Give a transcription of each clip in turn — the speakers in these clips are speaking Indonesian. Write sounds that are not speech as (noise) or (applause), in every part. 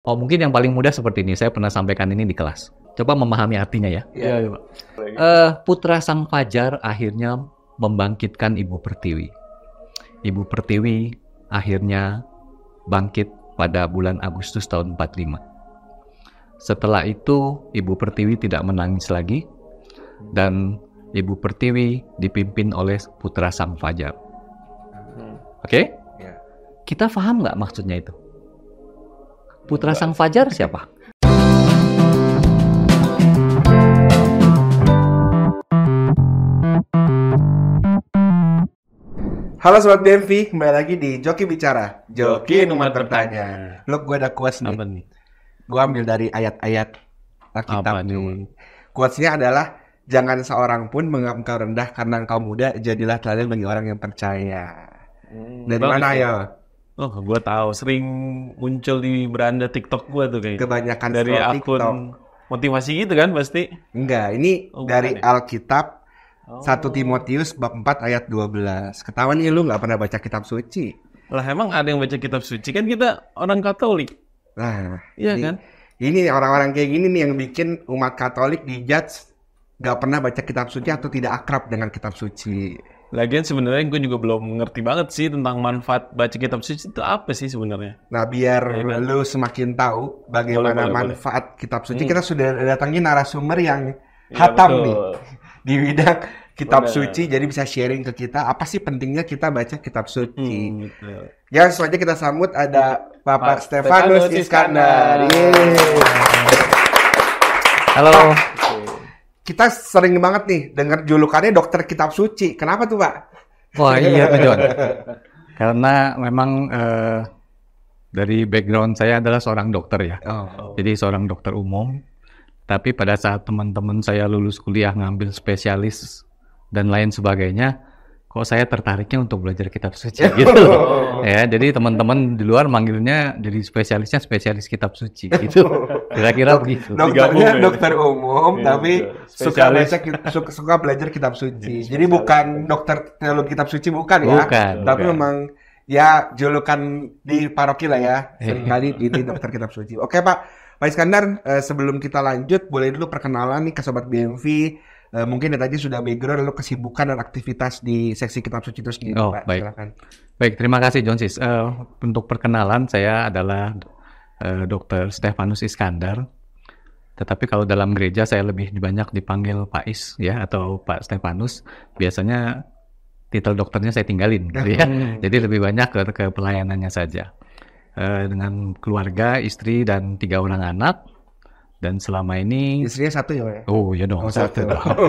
Oh mungkin yang paling mudah seperti ini, saya pernah sampaikan ini di kelas. Coba memahami artinya ya. Iya, ya, Pak. Uh, putra Sang Fajar akhirnya membangkitkan Ibu Pertiwi. Ibu Pertiwi akhirnya bangkit pada bulan Agustus tahun 45. Setelah itu Ibu Pertiwi tidak menangis lagi dan Ibu Pertiwi dipimpin oleh putra Sang Fajar. Hmm. Oke? Okay? Iya. Kita paham nggak maksudnya itu? Putra Sang Fajar siapa? Halo Sobat BMV, kembali lagi di Joki Bicara Joki nomor Bertanya Lo gue ada quotes nih Apa nih? Gue ambil dari ayat-ayat Alkitab Apa nih? Quotesnya adalah Jangan seorang pun menganggap engkau rendah karena engkau muda Jadilah teladan bagi orang yang percaya hmm, Dari mana ya? Oh, gue tahu. Sering muncul di beranda TikTok gue tuh kayak. Kebanyakan dari akun TikTok. motivasi gitu kan pasti? Enggak, ini oh, dari ya? Alkitab oh. Timotius bab 4 ayat 12. Ketahuan ya lu nggak pernah baca kitab suci. Lah emang ada yang baca kitab suci kan kita orang Katolik. Nah, iya kan? Ini orang-orang kayak gini nih yang bikin umat Katolik dijudge nggak pernah baca kitab suci atau tidak akrab dengan kitab suci. Lagian sebenarnya gue juga belum ngerti banget sih tentang manfaat baca kitab suci itu apa sih sebenarnya. Nah biar ya, kan? lu semakin tahu bagaimana boleh, boleh, manfaat boleh. kitab suci, hmm. kita sudah datangi narasumber yang iya, hatam ya, nih (laughs) di bidang kitab boleh. suci, jadi bisa sharing ke kita apa sih pentingnya kita baca kitab suci. Hmm, gitu. Ya selanjutnya kita sambut ada ya, Bapak Pak Stefanus Iskandar. Iskandar. Halo kita sering banget nih dengar julukannya dokter kitab suci. Kenapa tuh, Pak? Wah, iya tuh, John. Karena memang uh, dari background saya adalah seorang dokter ya. Oh, oh. Jadi seorang dokter umum. Tapi pada saat teman-teman saya lulus kuliah ngambil spesialis dan lain sebagainya, kok saya tertariknya untuk belajar kitab suci (laughs) gitu loh. ya jadi teman-teman di luar manggilnya jadi spesialisnya spesialis kitab suci gitu kira-kira begitu dokternya dokter umum ya, tapi iya. suka baca suka, suka belajar kitab suci iya, jadi, jadi bukan dokter teologi kitab suci bukan, ya. bukan ya tapi bukan. memang ya julukan di paroki lah ya iya. seringkali ini dokter kitab suci oke pak Pak Iskandar, eh, sebelum kita lanjut, boleh dulu perkenalan nih ke Sobat BMV uh, mungkin ya tadi sudah background lalu kesibukan dan aktivitas di seksi kitab suci itu sendiri oh, Pak. Baik. Silakan. Baik, terima kasih Sis. Uh, eh, untuk perkenalan saya adalah uh, eh, Dr. Stefanus Iskandar. Tetapi kalau dalam gereja saya lebih banyak dipanggil Pak Is ya atau Pak Stefanus. Biasanya titel dokternya saya tinggalin gitu ya. Hmm. Jadi lebih banyak ke, ke pelayanannya saja. Uh, dengan keluarga, istri dan tiga orang anak dan selama ini istrinya satu ya, Pak? Ya? Oh ya dong oh, satu. satu.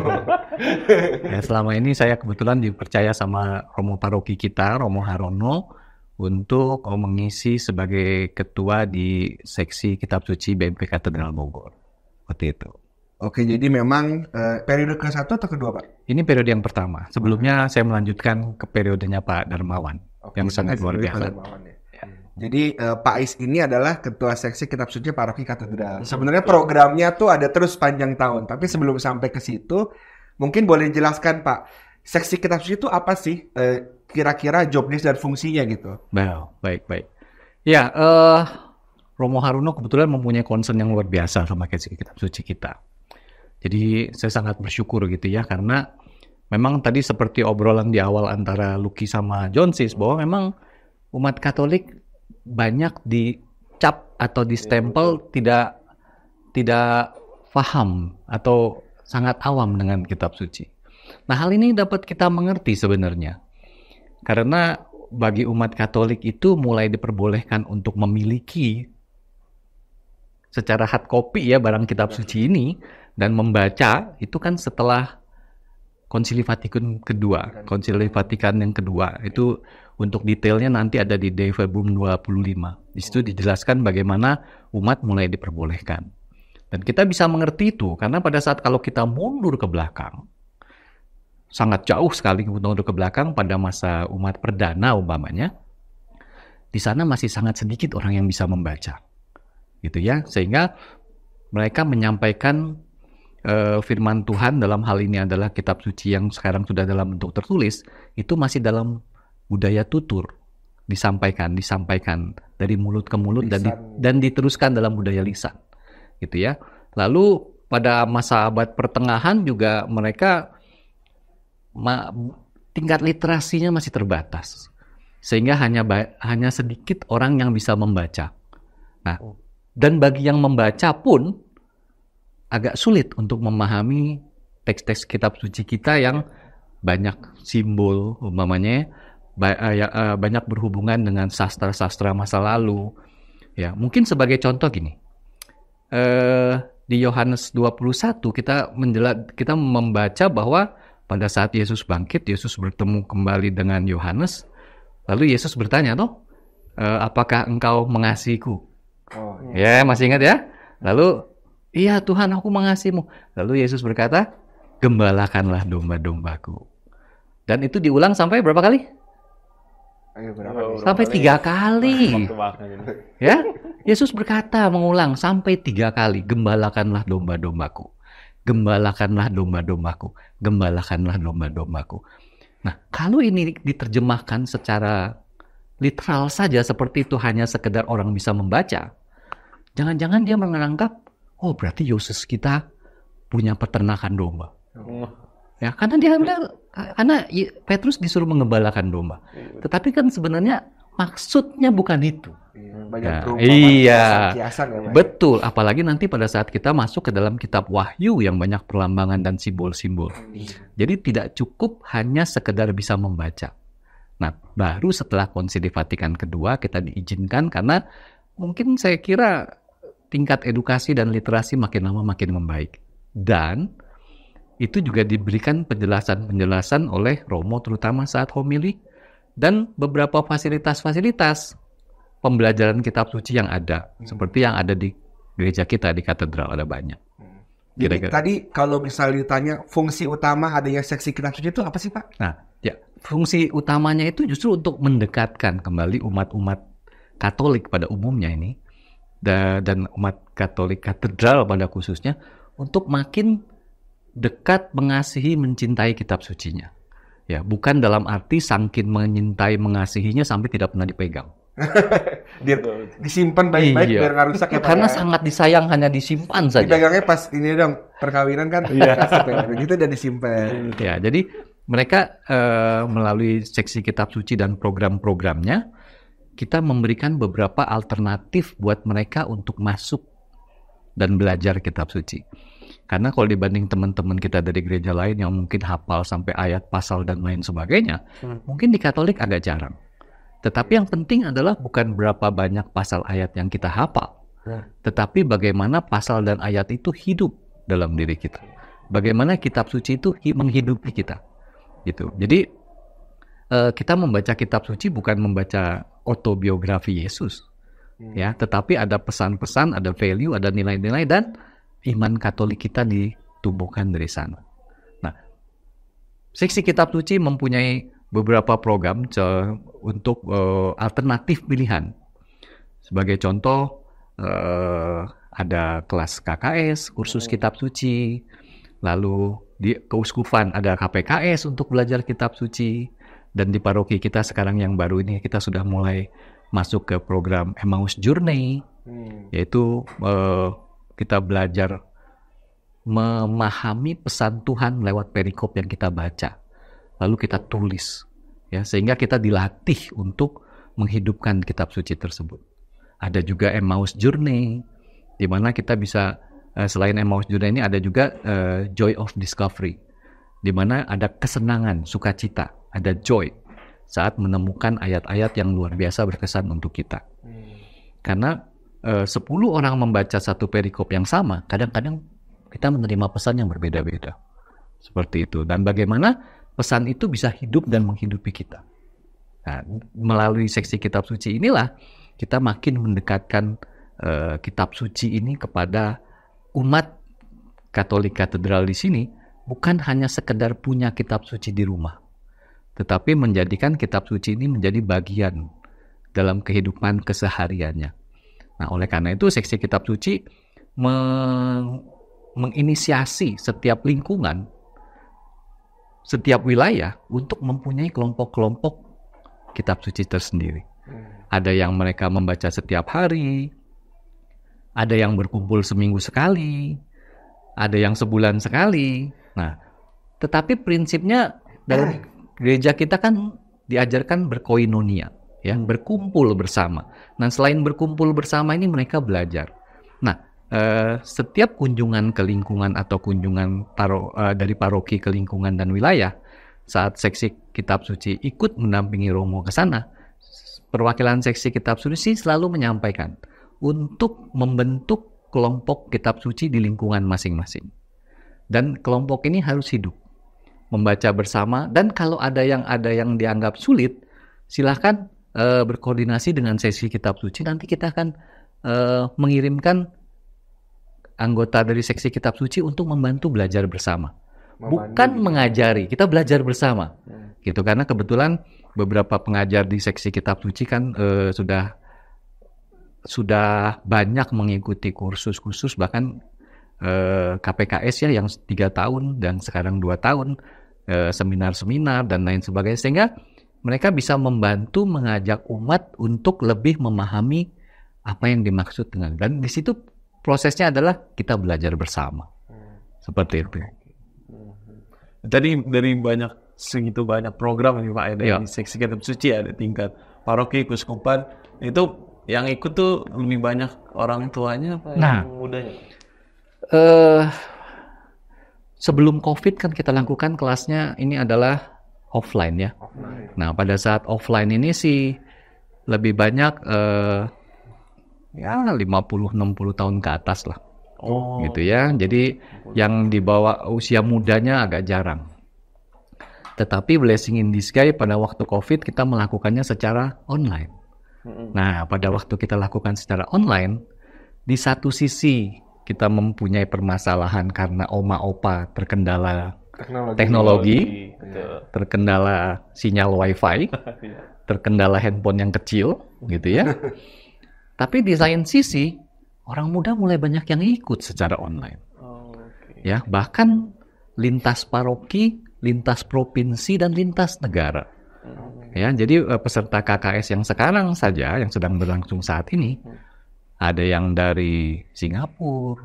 ya, (laughs) selama ini saya kebetulan dipercaya sama Romo Paroki kita, Romo Harono, untuk oh, mengisi sebagai ketua di seksi Kitab Suci BMP Katedral Bogor. Seperti itu. Oke, jadi memang eh, periode ke satu atau kedua, Pak? Ini periode yang pertama. Sebelumnya saya melanjutkan ke periodenya Pak Darmawan Oke, yang sangat luar biasa. Darmawan, ya. Jadi uh, Pak Is ini adalah ketua seksi kitab suci paroki katedral. Mm-hmm. Sebenarnya programnya tuh ada terus panjang tahun, tapi sebelum sampai ke situ, mungkin boleh dijelaskan Pak, seksi kitab suci itu apa sih? Eh, kira-kira uh, dan fungsinya gitu. Well, baik baik. Ya, uh, Romo Haruno kebetulan mempunyai concern yang luar biasa sama seksi kitab suci kita. Jadi saya sangat bersyukur gitu ya karena memang tadi seperti obrolan di awal antara Lucky sama Johnsis bahwa memang umat Katolik banyak dicap atau distempel yeah. Iya, tidak tidak faham atau sangat awam dengan kitab suci. Nah, hal ini dapat kita mengerti sebenarnya. Karena bagi umat Katolik itu mulai diperbolehkan untuk memiliki secara hard copy ya barang kitab iya, suci ini dan membaca itu kan setelah Konsili Vatikan kedua, iya, Konsili Vatikan yang kedua itu untuk detailnya nanti ada di Devaibum 25. Di situ dijelaskan bagaimana umat mulai diperbolehkan. Dan kita bisa mengerti itu karena pada saat kalau kita mundur ke belakang, sangat jauh sekali mundur ke belakang pada masa umat perdana umpamanya, di sana masih sangat sedikit orang yang bisa membaca. Gitu ya, sehingga mereka menyampaikan uh, firman Tuhan dalam hal ini adalah kitab suci yang sekarang sudah dalam bentuk tertulis, itu masih dalam budaya tutur disampaikan disampaikan dari mulut ke mulut dan di, dan diteruskan dalam budaya lisan gitu ya lalu pada masa abad pertengahan juga mereka ma, tingkat literasinya masih terbatas sehingga hanya hanya sedikit orang yang bisa membaca nah oh. dan bagi yang membaca pun agak sulit untuk memahami teks-teks kitab suci kita yang banyak simbol umpamanya ya. Eh, ya, eh, banyak berhubungan dengan sastra-sastra masa lalu. Ya, mungkin sebagai contoh gini. Eh, di Yohanes 21 kita menjelat kita membaca bahwa pada saat Yesus bangkit, Yesus bertemu kembali dengan Yohanes. Lalu Yesus bertanya, "Toh, eh, apakah engkau mengasihiku?" Oh, iya. Ya, masih ingat ya? Lalu, "Iya, Tuhan, aku mengasihimu." Lalu Yesus berkata, "Gembalakanlah domba-dombaku." Dan itu diulang sampai berapa kali? sampai kali. tiga kali. ya, Yesus berkata mengulang sampai tiga kali, gembalakanlah domba-dombaku, gembalakanlah domba-dombaku, gembalakanlah domba-dombaku. Nah, kalau ini diterjemahkan secara literal saja seperti itu hanya sekedar orang bisa membaca, jangan-jangan dia menganggap, oh berarti Yesus kita punya peternakan domba. Oh. Ya, karena dia bilang karena Petrus disuruh mengembalakan domba. Hmm. Tetapi kan sebenarnya maksudnya bukan itu. Iya, banyak nah, iya, kiasan ya, ya, betul. Apalagi nanti pada saat kita masuk ke dalam kitab Wahyu yang banyak perlambangan dan simbol-simbol. Iya. Jadi tidak cukup hanya sekedar bisa membaca. Nah, baru setelah konsili Vatikan kedua kita diizinkan karena mungkin saya kira tingkat edukasi dan literasi makin lama makin membaik. Dan itu juga diberikan penjelasan-penjelasan oleh Romo terutama saat homili dan beberapa fasilitas-fasilitas pembelajaran kitab suci yang ada hmm. seperti yang ada di gereja kita di katedral ada banyak. Hmm. Jadi Kira -kira. tadi kalau misalnya ditanya fungsi utama ada yang seksi kitab suci itu apa sih Pak? Nah, ya fungsi utamanya itu justru untuk mendekatkan kembali umat-umat Katolik pada umumnya ini dan umat Katolik katedral pada khususnya untuk makin dekat mengasihi mencintai kitab sucinya. Ya, bukan dalam arti sangkin menyintai mengasihinya sampai tidak pernah dipegang. Dia (laughs) gitu. disimpan baik-baik iya. biar nggak rusak ya. Karena ya. sangat disayang hanya disimpan saja. Dipegangnya pas ini dong perkawinan kan. Iya. (laughs) gitu dan disimpan. Ya, jadi mereka uh, melalui seksi kitab suci dan program-programnya kita memberikan beberapa alternatif buat mereka untuk masuk dan belajar kitab suci. Karena kalau dibanding teman-teman kita dari gereja lain yang mungkin hafal sampai ayat, pasal, dan lain sebagainya, hmm. mungkin di Katolik agak jarang. Tetapi yang penting adalah bukan berapa banyak pasal ayat yang kita hafal, hmm. tetapi bagaimana pasal dan ayat itu hidup dalam diri kita. Bagaimana kitab suci itu menghidupi kita. gitu. Jadi eh, kita membaca kitab suci bukan membaca autobiografi Yesus, hmm. ya, tetapi ada pesan-pesan, ada value, ada nilai-nilai dan iman Katolik kita ditumbuhkan dari sana. Nah, Seksi Kitab Suci mempunyai beberapa program untuk uh, alternatif pilihan. Sebagai contoh, uh, ada kelas KKS, kursus hmm. kitab suci, lalu di keuskupan ada KPKS untuk belajar kitab suci, dan di paroki kita sekarang yang baru ini kita sudah mulai masuk ke program Emmaus Journey, hmm. yaitu uh, kita belajar memahami pesan Tuhan lewat perikop yang kita baca. Lalu kita tulis ya sehingga kita dilatih untuk menghidupkan kitab suci tersebut. Ada juga Emmaus Journey di mana kita bisa eh, selain Emmaus Journey ini ada juga eh, Joy of Discovery di mana ada kesenangan, sukacita, ada joy saat menemukan ayat-ayat yang luar biasa berkesan untuk kita. Hmm. Karena 10 eh, orang membaca satu perikop yang sama, kadang-kadang kita menerima pesan yang berbeda-beda. Seperti itu. Dan bagaimana pesan itu bisa hidup dan menghidupi kita. Nah, melalui seksi kitab suci inilah kita makin mendekatkan uh, kitab suci ini kepada umat Katolik Katedral di sini bukan hanya sekedar punya kitab suci di rumah, tetapi menjadikan kitab suci ini menjadi bagian dalam kehidupan kesehariannya. Nah, oleh karena itu seksi kitab suci meng menginisiasi setiap lingkungan, setiap wilayah untuk mempunyai kelompok-kelompok kitab suci tersendiri. Hmm. Ada yang mereka membaca setiap hari, ada yang berkumpul seminggu sekali, ada yang sebulan sekali. Nah, tetapi prinsipnya dalam ah. gereja kita kan diajarkan berkoinonia yang hmm. berkumpul bersama. Nah, selain berkumpul bersama ini mereka belajar. Nah, eh, setiap kunjungan ke lingkungan atau kunjungan paro, eh, dari paroki ke lingkungan dan wilayah saat seksi kitab suci ikut mendampingi Romo ke sana, perwakilan seksi kitab suci selalu menyampaikan untuk membentuk kelompok kitab suci di lingkungan masing-masing. Dan kelompok ini harus hidup, membaca bersama dan kalau ada yang ada yang dianggap sulit, silahkan uh, berkoordinasi dengan sesi kitab suci nanti kita akan uh, mengirimkan anggota dari seksi kitab suci untuk membantu belajar bersama. Memandu. Bukan ya. mengajari, kita belajar bersama. Hmm. Gitu karena kebetulan beberapa pengajar di seksi kitab suci kan uh, sudah sudah banyak mengikuti kursus-kursus bahkan KPKS ya yang tiga tahun dan sekarang dua tahun seminar-seminar dan lain sebagainya sehingga mereka bisa membantu mengajak umat untuk lebih memahami apa yang dimaksud dengan dan di situ prosesnya adalah kita belajar bersama hmm. seperti itu. Tadi hmm. dari banyak segitu banyak program nih Pak ada ya. di ya. seksi kitab suci ya, ada tingkat paroki kuskupan itu yang ikut tuh lebih banyak orang tuanya apa nah, yang mudanya? Uh, sebelum COVID kan kita lakukan kelasnya ini adalah offline ya. Offline. Nah pada saat offline ini sih lebih banyak uh, ya 50-60 tahun ke atas lah. Oh. Gitu ya. Jadi yang dibawa usia mudanya agak jarang. Tetapi blessing in disguise pada waktu COVID kita melakukannya secara online. Nah, pada waktu kita lakukan secara online, di satu sisi kita mempunyai permasalahan karena oma opa terkendala teknologi, teknologi ya. terkendala sinyal wifi, (laughs) iya. terkendala handphone yang kecil, gitu ya. (laughs) Tapi di lain sisi, orang muda mulai banyak yang ikut secara online. Oh, okay. Ya, bahkan lintas paroki, lintas provinsi dan lintas negara. Hmm. Ya, jadi eh, peserta KKS yang sekarang saja yang sedang berlangsung saat ini hmm. ada yang dari Singapura,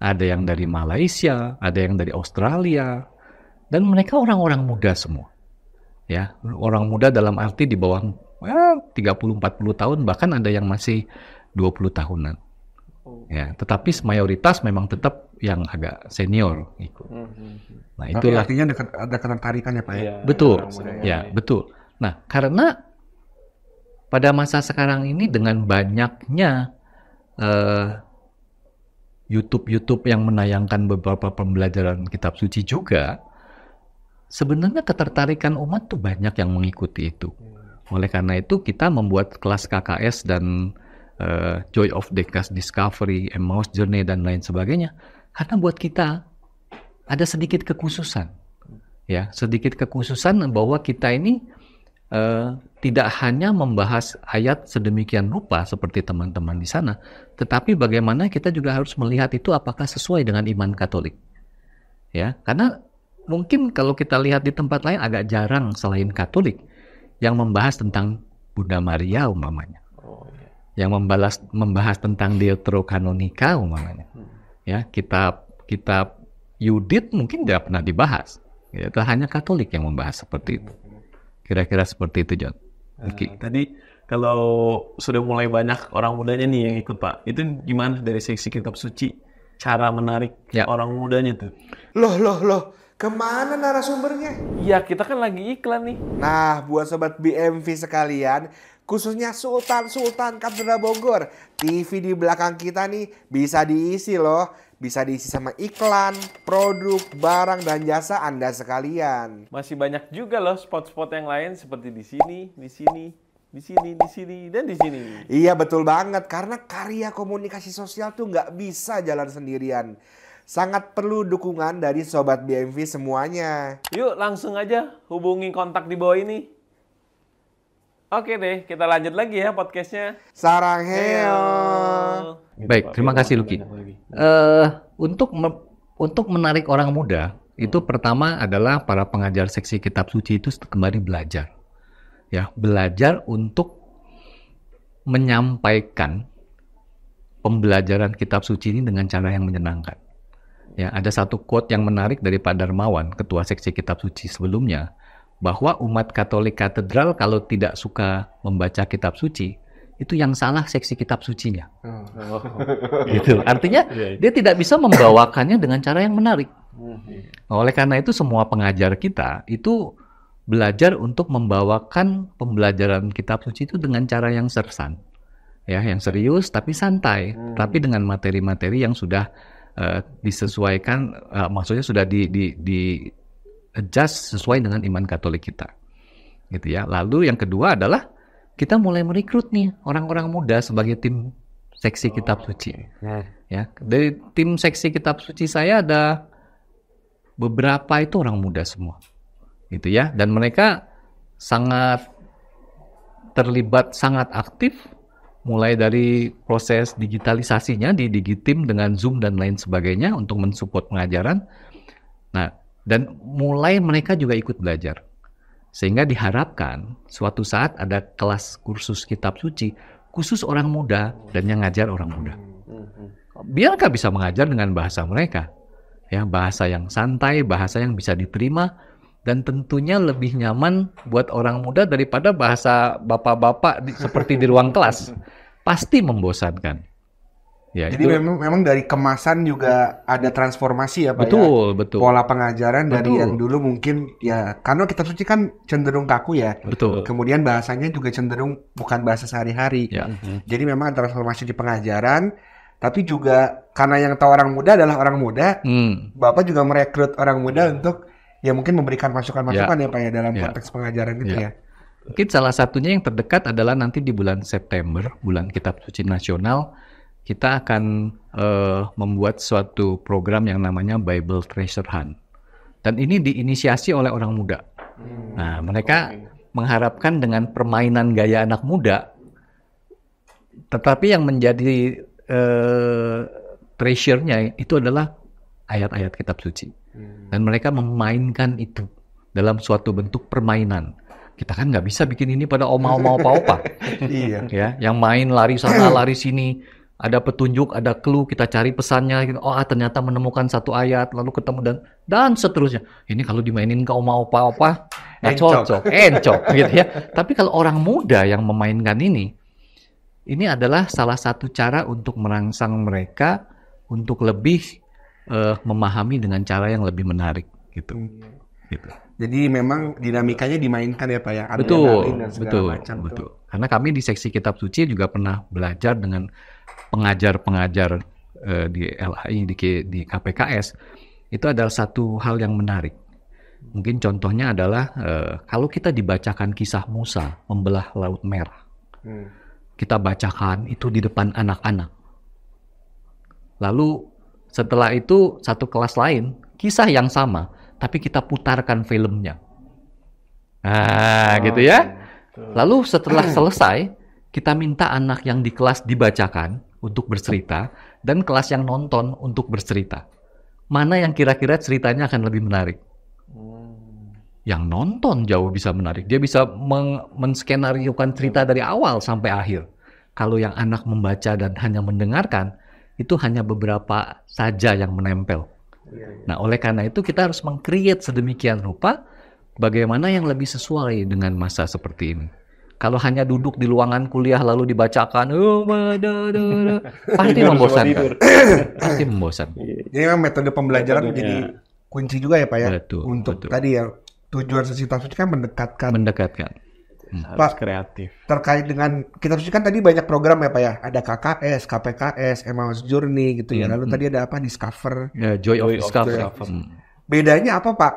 ada yang dari Malaysia, ada yang dari Australia, dan mereka orang-orang muda semua. Ya, orang muda dalam arti di bawah ya, 30-40 tahun, bahkan ada yang masih 20 tahunan. Ya, tetapi mayoritas memang tetap yang agak senior ikut. Hmm, hmm, hmm. Nah, itu artinya ada, ada ketertarikannya Pak ya. Iya, betul. Ya, betul. Nah, karena pada masa sekarang ini dengan banyaknya uh, YouTube-YouTube yang menayangkan beberapa pembelajaran kitab suci juga, sebenarnya ketertarikan umat tuh banyak yang mengikuti itu. Hmm. Oleh karena itu kita membuat kelas KKS dan uh, Joy of Decas Discovery, Emmaus Journey dan lain sebagainya. Karena buat kita ada sedikit kekhususan, ya sedikit kekhususan bahwa kita ini uh, tidak hanya membahas ayat sedemikian rupa seperti teman-teman di sana, tetapi bagaimana kita juga harus melihat itu apakah sesuai dengan iman Katolik, ya karena mungkin kalau kita lihat di tempat lain agak jarang selain Katolik yang membahas tentang Bunda Maria umamanya Oh, iya. Yang membalas membahas tentang Deuterokanonika umamanya Hmm. Ya, kitab kitab Yudit mungkin tidak pernah dibahas. Ya, itu hanya Katolik yang membahas seperti itu. Kira-kira seperti itu, John. Okay. Uh, eh, tadi kalau sudah mulai banyak orang mudanya nih yang ikut Pak, itu gimana dari seksi kitab suci cara menarik ya. orang mudanya tuh? Loh, loh, loh Kemana narasumbernya? Ya kita kan lagi iklan nih. Nah buat sobat BMV sekalian, khususnya Sultan-Sultan Katedral Bogor, TV di belakang kita nih bisa diisi loh. Bisa diisi sama iklan, produk, barang, dan jasa Anda sekalian. Masih banyak juga loh spot-spot yang lain seperti di sini, di sini, di sini, di sini, dan di sini. Iya betul banget, karena karya komunikasi sosial tuh nggak bisa jalan sendirian sangat perlu dukungan dari sobat BMV semuanya. Yuk langsung aja hubungi kontak di bawah ini. Oke deh, kita lanjut lagi ya podcastnya. Sarang heo. Baik, terima kasih Luki. Uh, eh, untuk me untuk menarik orang muda itu pertama adalah para pengajar seksi kitab suci itu kembali belajar, ya belajar untuk menyampaikan pembelajaran kitab suci ini dengan cara yang menyenangkan. Ya, ada satu quote yang menarik dari Pak Darmawan, ketua seksi kitab suci sebelumnya, bahwa umat Katolik katedral kalau tidak suka membaca kitab suci, itu yang salah seksi kitab sucinya. Oh. gitu. Artinya iya, iya. dia tidak bisa membawakannya dengan cara yang menarik. Hmm, iya. nah, oleh karena itu semua pengajar kita itu belajar untuk membawakan pembelajaran kitab suci itu dengan cara yang sersan. Ya, yang serius tapi santai, hmm. tapi dengan materi-materi yang sudah Eh, disesuaikan uh, maksudnya sudah di, di, di adjust sesuai dengan iman Katolik kita gitu ya lalu yang kedua adalah kita mulai merekrut nih orang-orang muda sebagai tim seksi oh, kitab suci ya dari tim seksi kitab suci saya ada beberapa itu orang muda semua gitu ya dan mereka sangat terlibat sangat aktif mulai dari proses digitalisasinya di Digitim dengan Zoom dan lain sebagainya untuk mensupport pengajaran. Nah, dan mulai mereka juga ikut belajar. Sehingga diharapkan suatu saat ada kelas kursus kitab suci khusus orang muda dan yang ngajar orang muda. Biarkah bisa mengajar dengan bahasa mereka. Ya, bahasa yang santai, bahasa yang bisa diterima dan tentunya lebih nyaman buat orang muda daripada bahasa bapak-bapak di, seperti di ruang kelas. Pasti membosankan. Ya, Jadi itu, memang, memang dari kemasan juga ada transformasi ya Pak ya? betul, ya. Betul, Pola pengajaran betul. dari yang dulu mungkin ya karena kita suci kan cenderung kaku ya. Betul. Kemudian bahasanya juga cenderung bukan bahasa sehari-hari. Ya. Jadi memang ada transformasi di pengajaran tapi juga karena yang tahu orang muda adalah orang muda, hmm. Bapak juga merekrut orang muda untuk ya mungkin memberikan masukan-masukan ya. ya Pak ya dalam ya. konteks pengajaran gitu ya. Mungkin salah satunya yang terdekat adalah nanti di bulan September, bulan Kitab Suci Nasional, kita akan uh, membuat suatu program yang namanya Bible Treasure Hunt. Dan ini diinisiasi oleh orang muda. Hmm. Nah, mereka okay. mengharapkan dengan permainan gaya anak muda, tetapi yang menjadi uh, treasure-nya itu adalah ayat-ayat kitab suci. Hmm. Dan mereka memainkan itu dalam suatu bentuk permainan. Kita kan nggak bisa bikin ini pada oma-oma opa-opa. (laughs) Iya. Ya, yang main lari sana lari sini, ada petunjuk, ada clue, kita cari pesannya. Oh, ah, ternyata menemukan satu ayat, lalu ketemu dan dan seterusnya. Ini kalau dimainin ke oma opa-opa, nggak cocok, encok, (laughs) gitu ya. Tapi kalau orang muda yang memainkan ini, ini adalah salah satu cara untuk merangsang mereka untuk lebih uh, memahami dengan cara yang lebih menarik gitu. Hmm. gitu. Jadi memang dinamikanya dimainkan ya Pak ya. Betul, dan betul, macam betul. Tuh. Karena kami di seksi kitab suci juga pernah belajar dengan pengajar-pengajar uh, di LHI di, di KPKS itu adalah satu hal yang menarik. Mungkin contohnya adalah uh, kalau kita dibacakan kisah Musa membelah laut merah. Hmm. Kita bacakan itu di depan anak-anak. Lalu setelah itu satu kelas lain, kisah yang sama, tapi kita putarkan filmnya. Nah, oh, gitu ya. Lalu setelah selesai, kita minta anak yang di kelas dibacakan untuk bercerita dan kelas yang nonton untuk bercerita. Mana yang kira-kira ceritanya akan lebih menarik? Hmm. yang nonton jauh bisa menarik. Dia bisa meng- menskenariokan cerita dari awal sampai akhir. Kalau yang anak membaca dan hanya mendengarkan, itu hanya beberapa saja yang menempel. Iya, iya. Nah, oleh karena itu kita harus mengkreat sedemikian rupa bagaimana yang lebih sesuai dengan masa seperti ini. Kalau hanya duduk di ruangan kuliah lalu dibacakan, oh, da, da, da, (laughs) (coughs) pasti membosankan. pasti iya, membosankan. Jadi memang metode pembelajaran menjadi kunci juga ya Pak ya betul, untuk betul. tadi ya tujuan tafsir kan mendekatkan mendekatkan Hmm. Harus Pak, kreatif. Terkait dengan kita kan tadi banyak program ya Pak ya. Ada KKS, KPKS, Emmaus Journey gitu ya. Lalu hmm. tadi ada apa? Discover. Ya, Joy, of Discover. Hmm. Bedanya apa Pak?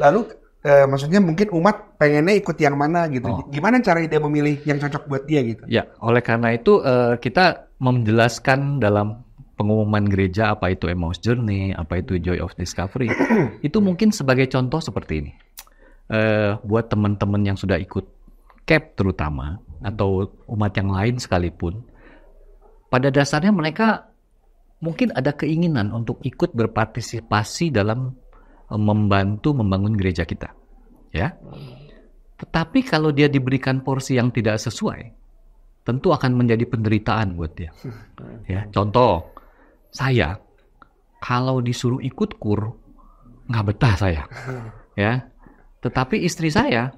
Lalu eh, maksudnya mungkin umat pengennya ikut yang mana gitu. Oh. Gimana cara dia memilih yang cocok buat dia gitu? Ya, oleh karena itu eh, kita menjelaskan dalam pengumuman gereja apa itu Emmaus Journey, apa itu Joy of Discovery. (clears throat) itu mungkin sebagai contoh seperti ini. Eh, buat teman-teman yang sudah ikut cap terutama atau umat yang lain sekalipun, pada dasarnya mereka mungkin ada keinginan untuk ikut berpartisipasi dalam e, membantu membangun gereja kita. Ya. Tetapi kalau dia diberikan porsi yang tidak sesuai, tentu akan menjadi penderitaan buat dia. (laughs) Ya, contoh saya kalau disuruh ikut kur nggak betah saya. (laughs) Ya. Tetapi istri saya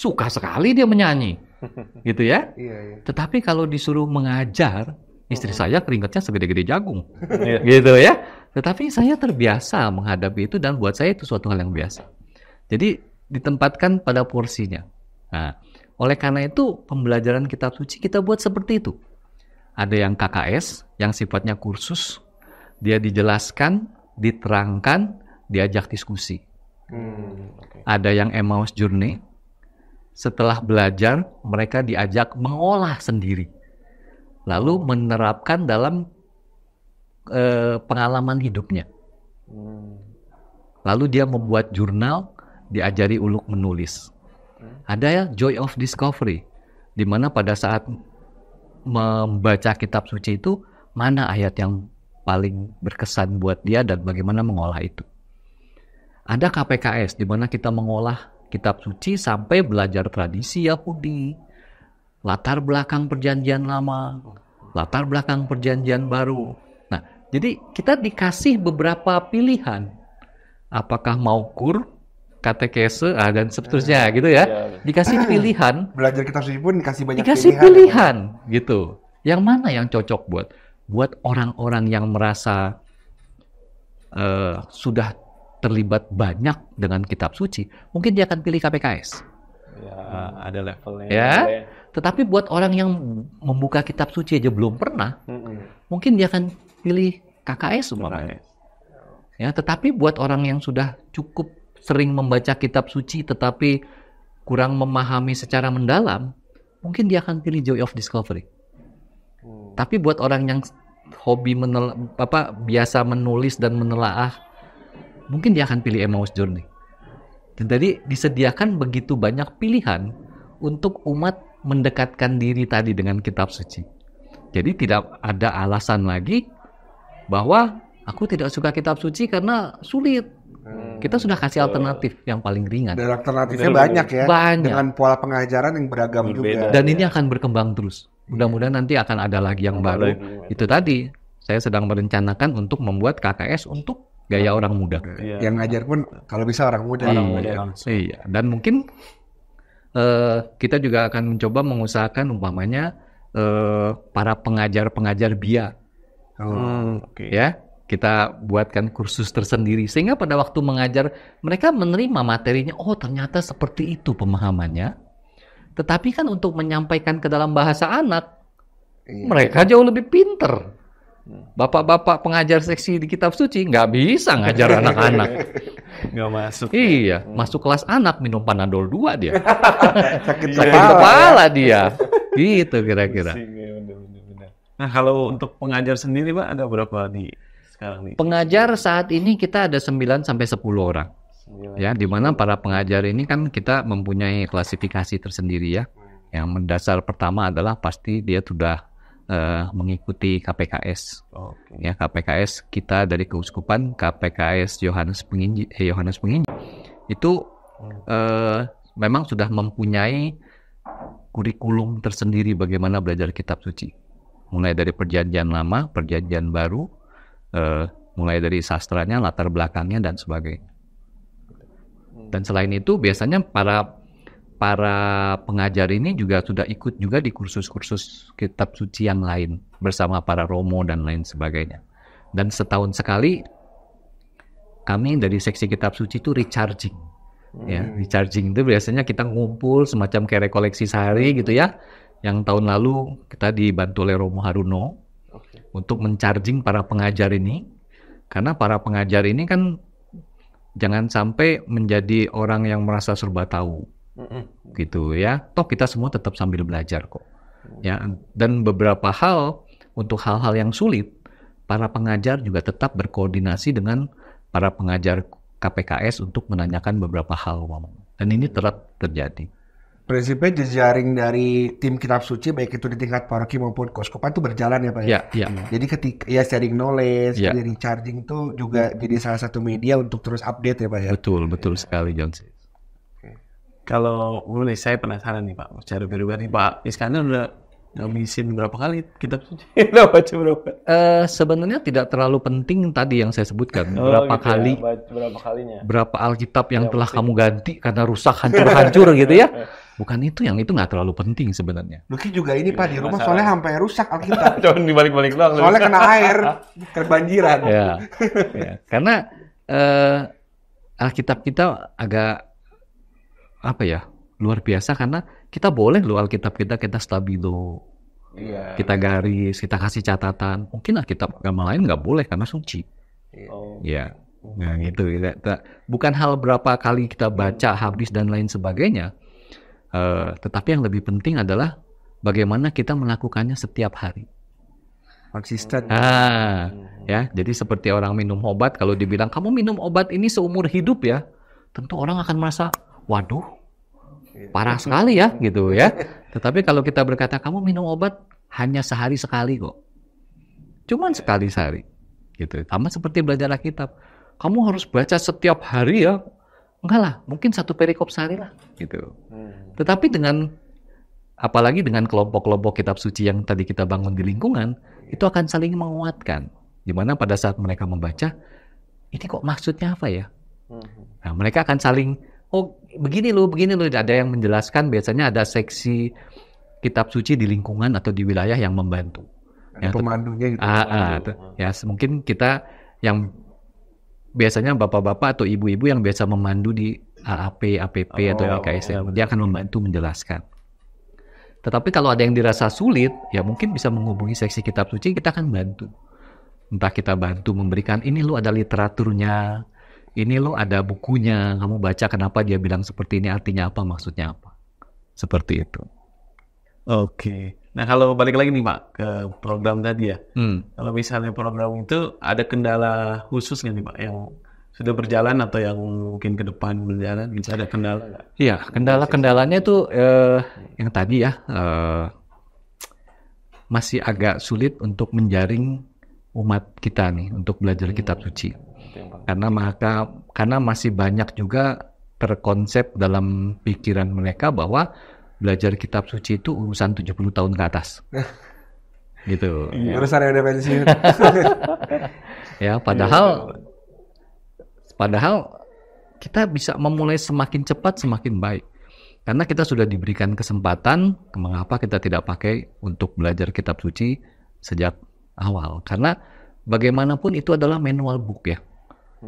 suka sekali dia menyanyi. (laughs) gitu ya. Iya, iya. Tetapi kalau disuruh mengajar, istri saya keringatnya segede-gede jagung. (laughs) Iya. gitu ya. Tetapi saya terbiasa menghadapi itu dan buat saya itu suatu hal yang biasa. Jadi ditempatkan pada porsinya. Nah, oleh karena itu pembelajaran kitab suci kita buat seperti itu. Ada yang KKS yang sifatnya kursus, dia dijelaskan, diterangkan, diajak diskusi. Hmm, okay. Ada yang Emmaus Journey, setelah belajar, mereka diajak mengolah sendiri, lalu menerapkan dalam eh, pengalaman hidupnya. Lalu dia membuat jurnal, diajari uluk menulis. Ada ya joy of discovery, di mana pada saat membaca kitab suci itu mana ayat yang paling berkesan buat dia dan bagaimana mengolah itu. Ada KPKS di mana kita mengolah kitab suci sampai belajar tradisi Yahudi, latar belakang perjanjian lama, latar belakang perjanjian baru. Nah, jadi kita dikasih beberapa pilihan. Apakah mau kur, katekese, ah, dan seterusnya iya, gitu ya. Iya, iya. Dikasih (clears throat) pilihan. Belajar kitab suci pun dikasih banyak dikasih pilihan. Ya, pilihan gitu. Yang mana yang cocok buat buat orang-orang yang merasa uh, sudah terlibat banyak dengan kitab suci, mungkin dia akan pilih KPKS. Ya, ada levelnya. Ya. Tetapi buat orang yang membuka kitab suci aja belum pernah, -hmm. mungkin dia akan pilih KKS umpamanya. Ya, tetapi buat orang yang sudah cukup sering membaca kitab suci tetapi kurang memahami secara mendalam, mungkin dia akan pilih Joy of Discovery. Hmm. Tapi buat orang yang hobi menel apa biasa menulis dan menelaah mungkin dia akan pilih Emmaus Journey. Dan tadi disediakan begitu banyak pilihan untuk umat mendekatkan diri tadi dengan kitab suci. Jadi tidak ada alasan lagi bahwa aku tidak suka kitab suci karena sulit. Hmm. Kita sudah kasih alternatif yang paling ringan. Dan alternatifnya banyak ya. Banyak. Dengan pola pengajaran yang beragam Berbeda, juga. Dan ini ya. akan berkembang terus. Mudah-mudahan nanti akan ada lagi yang baru. Itu tadi saya sedang merencanakan untuk membuat KKS untuk gaya orang muda. Iya. Yang ngajar pun kalau bisa orang muda. Orang iya, muda Iya. Dan mungkin uh, kita juga akan mencoba mengusahakan umpamanya uh, para pengajar-pengajar bia. Oh, hmm, okay. Ya, kita buatkan kursus tersendiri sehingga pada waktu mengajar mereka menerima materinya oh ternyata seperti itu pemahamannya tetapi kan untuk menyampaikan ke dalam bahasa anak iya. mereka jauh lebih pinter Bapak-bapak pengajar seksi di kitab suci nggak bisa ngajar anak-anak. (laughs) Nggak masuk. Ya. Iya, hmm. masuk kelas anak minum panadol dua dia. (laughs) Sakit, Sakit kepala, kepala dia. gitu kira-kira. Ya, nah, kalau untuk pengajar sendiri, Pak, ada berapa di? sekarang nih? Pengajar saat ini kita ada 9 sampai 10 orang. Ya, di mana para pengajar ini kan kita mempunyai klasifikasi tersendiri ya. Yang mendasar pertama adalah pasti dia sudah uh, mengikuti KPKS. okay. Ya KPKS kita dari keuskupan KPKS Yohanes Penginji eh, Yohanes Penginji itu uh, memang sudah mempunyai kurikulum tersendiri bagaimana belajar kitab suci. Mulai dari perjanjian lama, perjanjian baru, uh, mulai dari sastranya, latar belakangnya dan sebagainya. Hmm. Dan selain itu biasanya para para pengajar ini juga sudah ikut juga di kursus-kursus kitab suci yang lain bersama para romo dan lain sebagainya. Dan setahun sekali kami dari seksi kitab suci itu recharging. Ya, hmm. recharging itu biasanya kita ngumpul semacam kayak rekoleksi sehari gitu ya. Yang tahun lalu kita dibantu oleh Romo Haruno okay. untuk mencharging para pengajar ini. Karena para pengajar ini kan jangan sampai menjadi orang yang merasa serba tahu mm gitu ya. Toh kita semua tetap sambil belajar kok. Ya, dan beberapa hal untuk hal-hal yang sulit, para pengajar juga tetap berkoordinasi dengan para pengajar KPKS untuk menanyakan beberapa hal, Dan ini tetap terjadi. Prinsipnya jejaring dari tim kitab suci baik itu di tingkat paroki maupun koskopan itu berjalan ya Pak ya. ya, ya. Hmm. Jadi ketika ya sharing knowledge, ya. sharing charging itu juga jadi salah satu media untuk terus update ya Pak ya. Betul, betul ya. sekali John. Kalau mulai saya penasaran nih Pak, berubah nih Pak Iskandar udah ngabisin berapa kali kitab suci? (laughs) udah baca berapa? Uh, sebenarnya tidak terlalu penting tadi yang saya sebutkan oh, berapa gitu ya, kali, ya, berapa kalinya, berapa Alkitab yang ya, telah kamu ganti karena rusak hancur-hancur (laughs) gitu ya. Bukan itu yang itu nggak terlalu penting sebenarnya. Mungkin juga ini Pak di iya, rumah masalah. soalnya sampai rusak Alkitab. Jangan (laughs) dibalik-balik doang. Soalnya kena air, kebanjiran. ya, ya. Karena uh, Alkitab kita agak apa ya luar biasa karena kita boleh loh Alkitab kita kita stabilo iya. kita garis kita kasih catatan mungkin Alkitab agama lain nggak boleh karena suci iya. oh. ya nah gitu bukan hal berapa kali kita baca habis dan lain sebagainya uh, tetapi yang lebih penting adalah bagaimana kita melakukannya setiap hari konsisten. Ah, ya. Jadi seperti orang minum obat, kalau dibilang kamu minum obat ini seumur hidup ya, tentu orang akan merasa waduh, iya. parah sekali ya gitu ya. Tetapi kalau kita berkata kamu minum obat hanya sehari sekali kok. Cuman sekali sehari. Gitu. Sama seperti belajar Alkitab. Kamu harus baca setiap hari ya. Enggak lah, mungkin satu perikop sehari lah gitu. Hmm. Tetapi dengan apalagi dengan kelompok-kelompok kitab suci yang tadi kita bangun di lingkungan, itu akan saling menguatkan. Dimana pada saat mereka membaca, ini kok maksudnya apa ya? Hmm. Nah, mereka akan saling, oh begini loh, begini loh. Ada yang menjelaskan biasanya ada seksi kitab suci di lingkungan atau di wilayah yang membantu. ya, pemandunya gitu. Ah, ah, ah ya, mungkin kita yang biasanya bapak-bapak atau ibu-ibu yang biasa memandu di AAP, APP oh, atau LKSM, ya, oh, ya, dia akan membantu menjelaskan. Tetapi kalau ada yang dirasa sulit, ya mungkin bisa menghubungi seksi kitab suci, kita akan bantu. Entah kita bantu memberikan, ini lu ada literaturnya, ini lo ada bukunya, kamu baca kenapa dia bilang seperti ini, artinya apa, maksudnya apa. Seperti itu. Oke. Okay. Nah kalau balik lagi nih Pak ke program tadi ya. Hmm. Kalau misalnya program itu ada kendala khusus nggak nih Pak yang sudah berjalan atau yang mungkin ke depan berjalan bisa ada kendala nggak? Iya kendala-kendalanya itu eh, yang tadi ya eh, masih agak sulit untuk menjaring umat kita nih untuk belajar kitab suci. Karena maka karena masih banyak juga terkonsep dalam pikiran mereka bahwa belajar kitab suci itu urusan 70 tahun ke atas. (laughs) gitu. Ya. Urusan yang udah pensiun. (laughs) ya, padahal padahal kita bisa memulai semakin cepat semakin baik. Karena kita sudah diberikan kesempatan, mengapa kita tidak pakai untuk belajar kitab suci sejak awal? Karena bagaimanapun itu adalah manual book ya.